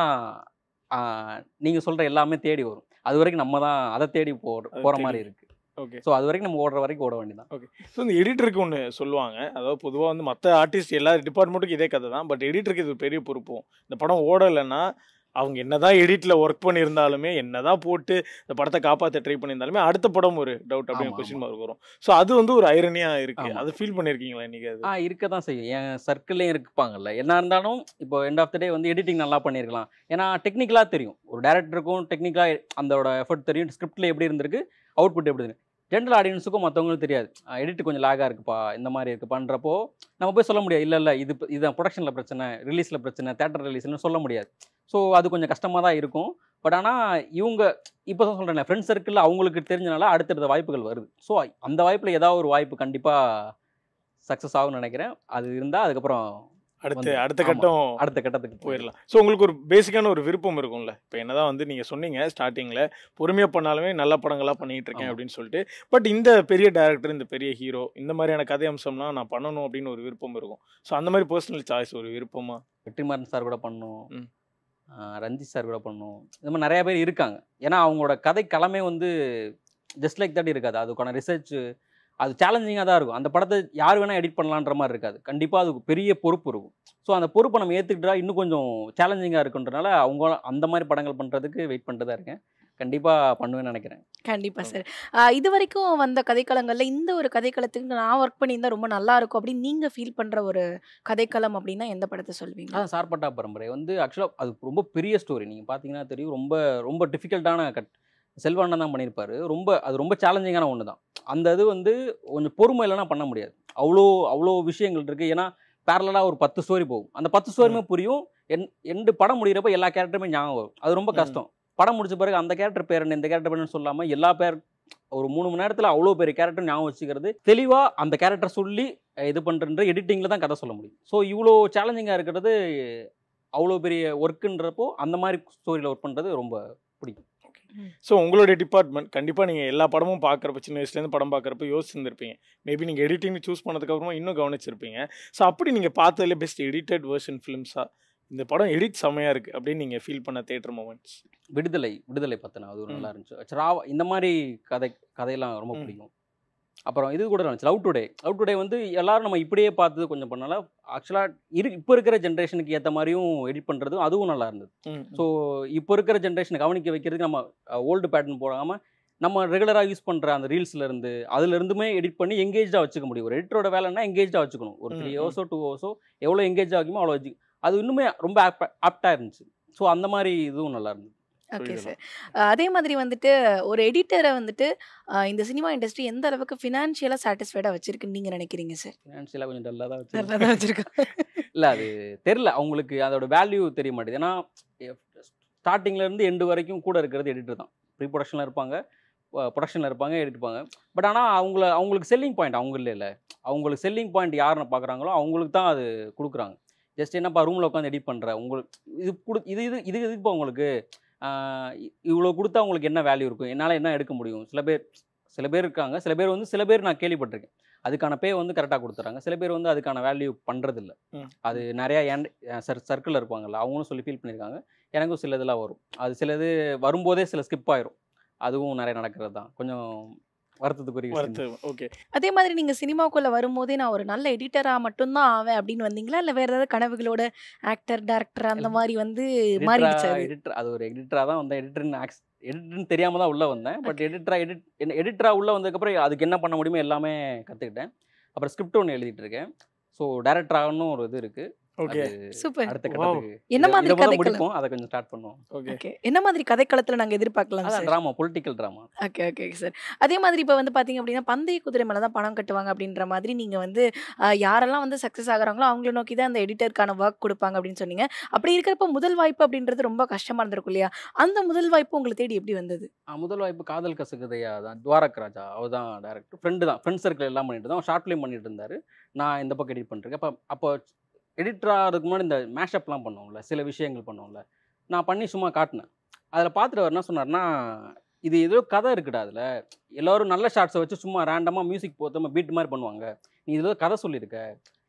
நீங்கள் சொல்கிற எல்லாமே தேடி வரும் அது வரைக்கும் நம்ம தான் அதை தேடி போகிற போகிற மாதிரி இருக்குது ஓகே ஸோ அது வரைக்கும் நம்ம ஓடுற வரைக்கும் ஓட வேண்டியதான் ஓகே ஸோ இந்த எடிட்டருக்கு ஒன்று சொல்லுவாங்க அதாவது பொதுவாக வந்து மற்ற ஆர்டிஸ்ட் எல்லா டிபார்ட்மெண்ட்டுக்கும் இதே கதை தான் பட் எடிட்டருக்கு இது பெரிய பொறுப்பும் இந்த படம் ஓடலைன்னா அவங்க என்னதான் எடிட்டில் ஒர்க் பண்ணியிருந்தாலுமே என்னதான் போட்டு இந்த படத்தை காப்பாற்ற ட்ரை பண்ணியிருந்தாலுமே அடுத்த படம் ஒரு டவுட் அப்படின்னு கொஸ்டின் மாதிரி வரும் ஸோ அது வந்து ஒரு ஐரனியாக இருக்குது அது ஃபீல் பண்ணியிருக்கீங்களா இன்றைக்கி அது ஆ இருக்க தான் செய்யும் என் சர்க்கிள்லேயும் இருப்பாங்கல்ல என்ன இருந்தாலும் இப்போ எண்ட் ஆஃப் த டே வந்து எடிட்டிங் நல்லா பண்ணியிருக்கலாம் ஏன்னா டெக்னிக்கலாக தெரியும் ஒரு டேரக்டருக்கும் டெக்னிக்கலாக அந்தோட எஃபர்ட் தெரியும் ஸ்கிரிப்டில் எப்படி இருந்திருக்கு அவுட்புட் எப்படி இருக்கு ஜென்ரல் ஆடியன்ஸுக்கும் மற்றவங்களும் தெரியாது எடிட் கொஞ்சம் லாகாக இருக்குப்பா இந்த மாதிரி இருக்குது பண்ணுறப்போ நம்ம போய் சொல்ல முடியாது இல்லை இல்லை இது இது ப்ரொடக்ஷனில் பிரச்சனை ரிலீஸில் பிரச்சனை தேட்டர் ரிலீஸ்னு சொல்ல முடியாது ஸோ அது கொஞ்சம் கஷ்டமாக தான் இருக்கும் பட் ஆனால் இவங்க இப்போ தான் சொல்கிறேன் ஃப்ரெண்ட்ஸ் சர்க்கிளில் அவங்களுக்கு தெரிஞ்சனால அடுத்தடுத்த வாய்ப்புகள் வருது ஸோ அந்த வாய்ப்பில் ஏதாவது ஒரு வாய்ப்பு கண்டிப்பாக சக்ஸஸ் ஆகும்னு நினைக்கிறேன் அது இருந்தால் அதுக்கப்புறம் அடுத்து அடுத்த கட்டம் அடுத்த கட்டத்துக்கு போயிடலாம் ஸோ உங்களுக்கு ஒரு பேசிக்கான ஒரு விருப்பம் இருக்கும்ல இப்போ என்னதான் வந்து நீங்கள் சொன்னீங்க ஸ்டார்டிங்கில் பொறுமையாக பண்ணாலுமே நல்ல படங்களாக பண்ணிகிட்டு இருக்கேன் அப்படின்னு சொல்லிட்டு பட் இந்த பெரிய டேரக்டர் இந்த பெரிய ஹீரோ இந்த மாதிரியான கதை அம்சம்லாம் நான் பண்ணணும் அப்படின்னு ஒரு விருப்பம் இருக்கும் ஸோ அந்த மாதிரி பர்சனல் சாய்ஸ் ஒரு விருப்பமாக வெற்றிமாறன் சார் கூட பண்ணணும் ரஞ்சித் சார் கூட பண்ணும் இந்த மாதிரி நிறையா பேர் இருக்காங்க ஏன்னா அவங்களோட கதை களமே வந்து ஜஸ்ட் லைக் தட் இருக்காது அதுக்கான ரிசர்ச் அது சேலஞ்சிங்காக தான் இருக்கும் அந்த படத்தை யார் வேணால் எடிட் பண்ணலான்ற மாதிரி இருக்காது கண்டிப்பாக அதுக்கு பெரிய பொறுப்பு இருக்கும் ஸோ அந்த பொறுப்பை நம்ம ஏற்றுக்கிட்டா இன்னும் கொஞ்சம் சேலஞ்சிங்காக இருக்குன்றனால அவங்க அந்த மாதிரி படங்கள் பண்ணுறதுக்கு வெயிட் பண்ணிட்டு தான் இருக்கேன் கண்டிப்பாக பண்ணுவேன்னு நினைக்கிறேன் கண்டிப்பாக சார் இது வரைக்கும் வந்த கதைக்களங்களில் இந்த ஒரு கதைக்களத்துக்கு நான் ஒர்க் பண்ணியிருந்தால் ரொம்ப நல்லா இருக்கும் அப்படின்னு நீங்கள் ஃபீல் பண்ணுற ஒரு கதைக்களம் அப்படின்னா எந்த படத்தை சொல்வீங்க அதான் சார்பட்டா பரம்பரை வந்து ஆக்சுவலாக அது ரொம்ப பெரிய ஸ்டோரி நீங்கள் பார்த்தீங்கன்னா தெரியும் ரொம்ப ரொம்ப டிஃபிகல்ட்டான கட் செல்வானந்தான் தான் பண்ணியிருப்பார் ரொம்ப அது ரொம்ப சேலஞ்சிங்கான ஒன்று தான் அந்த இது வந்து கொஞ்சம் பொறுமை இல்லைனா பண்ண முடியாது அவ்வளோ அவ்வளோ விஷயங்கள் இருக்குது ஏன்னா பேரலாக ஒரு பத்து ஸ்டோரி போகும் அந்த பத்து ஸ்டோரியுமே புரியும் என் எண்டு படம் முடிகிறப்ப எல்லா கேரக்டருமே ஞாபகம் வரும் அது ரொம்ப கஷ்டம் படம் முடிச்ச பிறகு அந்த கேரக்டர் பேர் என்ன இந்த கேரக்டர் பேர் சொல்லாமல் எல்லா பேர் ஒரு மூணு மணி நேரத்தில் அவ்வளோ பெரிய கேரக்டர் ஞாபகம் வச்சுக்கிறது தெளிவாக அந்த கேரக்டர் சொல்லி இது பண்ணுறன்ற எடிட்டிங்கில் தான் கதை சொல்ல முடியும் ஸோ இவ்வளோ சேலஞ்சிங்காக இருக்கிறது அவ்வளோ பெரிய ஒர்க்குன்றப்போ அந்த மாதிரி ஸ்டோரியில் ஒர்க் பண்ணுறது ரொம்ப பிடிக்கும் ஸோ உங்களுடைய டிபார்ட்மெண்ட் கண்டிப்பாக நீங்கள் எல்லா படமும் பார்க்குறப்ப சின்ன வயசுலேருந்து படம் பார்க்குறப்ப யோசிச்சிருந்துருப்பீங்க மேபி நீங்கள் எடிட்டிங் சூஸ் பண்ணதுக்கப்புறமா இன்னும் கவனிச்சிருப்பீங்க ஸோ அப்படி நீங்கள் பார்த்ததுல பெஸ்ட் எடிட்டட் வேர்ஷன் ஃபிலிம்ஸாக இந்த படம் எடிட் செம்மையாக இருக்குது அப்படின்னு நீங்கள் ஃபீல் பண்ண தேட்டர் மூமெண்ட்ஸ் விடுதலை விடுதலை பார்த்தேன் அது ஒரு நல்லா இருந்துச்சு ராவா இந்த மாதிரி கதை கதையெல்லாம் ரொம்ப பிடிக்கும் அப்புறம் இது கூட இருந்துச்சு லவ் டுடே லவ் டுடே வந்து எல்லோரும் நம்ம இப்படியே பார்த்தது கொஞ்சம் பண்ணலாம் ஆக்சுவலாக இரு இப்போ இருக்கிற ஜென்ரேஷனுக்கு ஏற்ற மாதிரியும் எடிட் பண்ணுறதும் அதுவும் நல்லா இருந்தது ஸோ இப்போ இருக்கிற ஜென்ரேஷனை கவனிக்க வைக்கிறதுக்கு நம்ம ஓல்டு பேட்டர்ன் போடாமல் நம்ம ரெகுலராக யூஸ் பண்ணுற அந்த ரீல்ஸ்லேருந்து அதுலேருந்துமே எடிட் பண்ணி எங்கேஜாக வச்சுக்க முடியும் ஒரு எடிட்டரோட வேலைன்னா எங்கேஜாக வச்சுக்கணும் ஒரு த்ரீ ஹவர்ஸோ டூ ஹவர்ஸோ எவ்வளோ எங்கேஜ் ஆகுமோ அவ்வளோ வச்சு அது இன்னுமே ரொம்ப ஆப்டாக இருந்துச்சு ஸோ அந்த மாதிரி இதுவும் நல்லா இருந்தது ஓகே சார் அதே மாதிரி வந்துட்டு ஒரு எடிட்டரை வந்துட்டு இந்த சினிமா இண்டஸ்ட்ரி எந்த அளவுக்கு ஃபினான்ஷியலாக சாட்டிஸ்ஃபைடாக வச்சிருக்குன்னு நீங்கள் நினைக்கிறீங்க சார் ஃபினான்ஷியலாக கொஞ்சம் டல்லாக தான் டல்லாக தான் இல்லை அது தெரில அவங்களுக்கு அதோட வேல்யூ தெரிய மாட்டேது ஏன்னா ஸ்டார்டிங்லேருந்து எண்டு வரைக்கும் கூட இருக்கிறது எடிட்டர் தான் ப்ரீ ப்ரொடக்ஷனில் இருப்பாங்க ப்ரொடக்ஷனில் இருப்பாங்க எடுத்துப்பாங்க பட் ஆனால் அவங்கள அவங்களுக்கு செல்லிங் பாயிண்ட் அவங்க இல்லை அவங்களுக்கு செல்லிங் பாயிண்ட் யாருன்னு பார்க்குறாங்களோ அவங்களுக்கு தான் அது கொடுக்குறாங்க ஜஸ்ட் என்னப்பா ரூமில் உட்காந்து எடிட் பண்ணுற உங்களுக்கு இது கொடு இது இது இது இதுப்பா உங்களுக்கு இவ்வளோ கொடுத்தா உங்களுக்கு என்ன வேல்யூ இருக்கும் என்னால் என்ன எடுக்க முடியும் சில பேர் சில பேர் இருக்காங்க சில பேர் வந்து சில பேர் நான் கேள்விப்பட்டிருக்கேன் அதுக்கான பே வந்து கரெக்டாக கொடுத்துறாங்க சில பேர் வந்து அதுக்கான வேல்யூ பண்ணுறதில்ல அது நிறையா ஏன் சர் சர்க்கிளில் இருப்பாங்கல்ல அவங்களும் சொல்லி ஃபீல் பண்ணியிருக்காங்க எனக்கும் சில இதெல்லாம் வரும் அது சிலது வரும்போதே சில ஸ்கிப் ஆயிரும் அதுவும் நிறைய நடக்கிறது தான் கொஞ்சம் வருத்தத்துக்குரிய ஓகே அதே மாதிரி நீங்க சினிமாக்குள்ள வரும்போதே நான் ஒரு நல்ல எடிட்டரா மட்டும்தான் ஆவேன் அப்படின்னு வந்தீங்களா இல்ல வேற ஏதாவது கனவுகளோட ஆக்டர் டேரக்டர் அந்த மாதிரி வந்து எடிட்டர் அது ஒரு எடிட்டரா தான் வந்தேன் எடிட்டர்னு எடிட்டர்னு தெரியாம தான் உள்ள வந்தேன் பட் எடிட்டரா எடிட் எடிட்டரா உள்ள வந்ததுக்கப்புறம் அதுக்கு என்ன பண்ண முடியுமோ எல்லாமே கத்துக்கிட்டேன் அப்புறம் ஸ்கிரிப்ட் ஒன்று எழுதிட்டு இருக்கேன் ஸோ டேரக்டர் ஆகணும்னு ஒரு இது இருக்குது ஓகே சூப்பர் அடுத்த என்ன மாதிரி கதை முடிப்போம் அத கொஞ்சம் ஸ்டார்ட் பண்ணுவோம் ஓகே என்ன மாதிரி கதை களத்துல நாங்க எதிர்பார்க்கலாம் sir drama political drama okay okay sir அதே மாதிரி இப்ப வந்து பாத்தீங்க அப்படின்னா பந்தய குதிரை மேல தான் பணம் கட்டுவாங்க அப்படின்ற மாதிரி நீங்க வந்து யாரெல்லாம் வந்து சக்சஸ் ஆகுறாங்களோ அவங்கள நோக்கி தான் அந்த எடிட்டருக்கான ஒர்க் கொடுப்பாங்க அப்படின்னு சொன்னீங்க அப்படி இருக்கிறப்ப முதல் வாய்ப்பு அப்படின்றது ரொம்ப கஷ்டமா இருந்திருக்கும் இல்லையா அந்த முதல் வாய்ப்பு உங்களுக்கு தேடி எப்படி வந்தது முதல் வாய்ப்பு காதல் கசகுதையா தான் துவாரக் ராஜா அவர் தான் டேரக்டர் ஃப்ரெண்டு தான் ஃப்ரெண்ட் சர்க்கிள் எல்லாம் பண்ணிட்டு தான் ஷார்ட் ஃபிலிம் பண்ணிட்டு இருந்தாரு நான் இந்த பக்கம் எடிட் பண்ணிருக்கேன் அப்போ அப்போ எடிட்டராக அதுக்கு முன்னாடி இந்த மேஷப்லாம் பண்ணுவோம்ல சில விஷயங்கள் பண்ணுவோம்ல நான் பண்ணி சும்மா காட்டினேன் அதில் பார்த்துட்டு அவர் என்ன சொன்னார்னா இது ஏதோ கதை இருக்குடா அதில் எல்லோரும் நல்ல ஷார்ட்ஸை வச்சு சும்மா ரேண்டமாக மியூசிக் போத்தமாக பீட் மாதிரி பண்ணுவாங்க நீ இதில் கதை சொல்லியிருக்க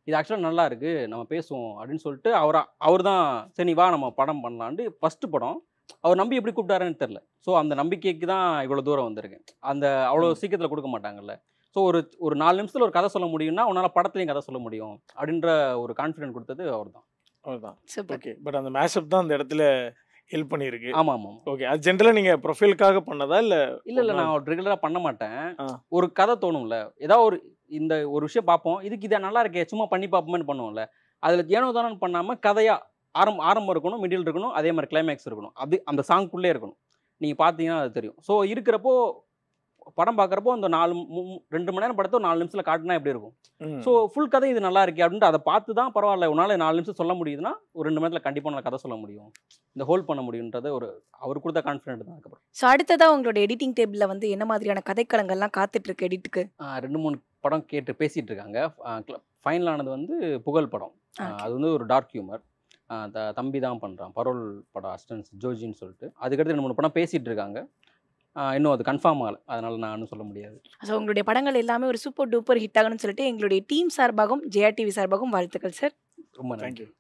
இது ஆக்சுவலாக நல்லா இருக்குது நம்ம பேசுவோம் அப்படின்னு சொல்லிட்டு அவராக அவர் தான் சரி வா நம்ம படம் பண்ணலான்ட்டு ஃபஸ்ட்டு படம் அவர் நம்பி எப்படி கூப்பிட்டாருன்னு தெரில ஸோ அந்த நம்பிக்கைக்கு தான் இவ்வளோ தூரம் வந்திருக்கு அந்த அவ்வளோ சீக்கிரத்தில் கொடுக்க மாட்டாங்கல்ல ஸோ ஒரு ஒரு நாலு நிமிஷத்தில் ஒரு கதை சொல்ல முடியும்னா உன்னால் படத்துலையும் கதை சொல்ல முடியும் அப்படின்ற ஒரு கான்ஃபிடென்ட் கொடுத்தது அவர் தான் அவர் தான் ஓகே பட் அந்த மேஷப் தான் அந்த இடத்துல ஹெல்ப் பண்ணியிருக்கு ஆமாம் ஆமாம் ஓகே அது ஜென்ரலாக நீங்கள் ப்ரொஃபைலுக்காக பண்ணதா இல்லை இல்லை இல்லை நான் ரெகுலராக பண்ண மாட்டேன் ஒரு கதை தோணும்ல ஏதாவது ஒரு இந்த ஒரு விஷயம் பார்ப்போம் இதுக்கு இதை நல்லா இருக்கே சும்மா பண்ணி பார்ப்போமேனு பண்ணுவோம்ல அதில் ஏனோ தானு பண்ணாமல் கதையாக ஆரம்ப ஆரம்பம் இருக்கணும் மிடில் இருக்கணும் அதே மாதிரி கிளைமேக்ஸ் இருக்கணும் அது அந்த சாங்குக்குள்ளே இருக்கணும் நீங்கள் பார்த்தீங்கன்னா அது தெரியும் ஸோ இருக்கிறப்போ படம் பார்க்குறப்போ அந்த நாலு ரெண்டு மணி நேரம் படத்தை நாலு நிமிஷத்தில் காட்டினா எப்படி இருக்கும் ஸோ ஃபுல் கதை இது நல்லா இருக்கே அப்படின்ட்டு அதை பார்த்து தான் பரவாயில்ல உன்னால் நாலு நிமிஷம் சொல்ல முடியுதுன்னா ஒரு ரெண்டு மணி நேரத்தில் கண்டிப்பாக நான் கதை சொல்ல முடியும் இந்த ஹோல்ட் பண்ண முடியுன்றது ஒரு அவர் கொடுத்த கான்ஃபிடென்ட் தான் அதுக்கப்புறம் ஸோ அடுத்ததான் உங்களோட எடிட்டிங் டேபிளில் வந்து என்ன மாதிரியான கதைக்களங்கள்லாம் காத்துட்டு இருக்கு எடிட்டுக்கு ரெண்டு மூணு படம் கேட்டு பேசிகிட்டு இருக்காங்க ஃபைனல் ஆனது வந்து புகழ் படம் அது வந்து ஒரு டார்க் ஹியூமர் த தம்பி தான் பண்ணுறான் பரோல் படம் அஸ்டன்ஸ் ஜோஜின்னு சொல்லிட்டு அதுக்கடுத்து ரெண்டு மூணு படம் பேசிகிட்டு இருக்காங்க இன்னும் அது கன்ஃபார்ம் ஆகலை அதனால் நான் சொல்ல முடியாது ஸோ உங்களுடைய படங்கள் எல்லாமே ஒரு சூப்பர் டூப்பர் ஹிட் ஆகணும்னு சொல்லிட்டு எங்களுடைய டீம் சார்பாகவும் ஜெயா டிவி சார்பாகவும் வாழ்த்துக்கள் சார் ரொம்ப நன்றி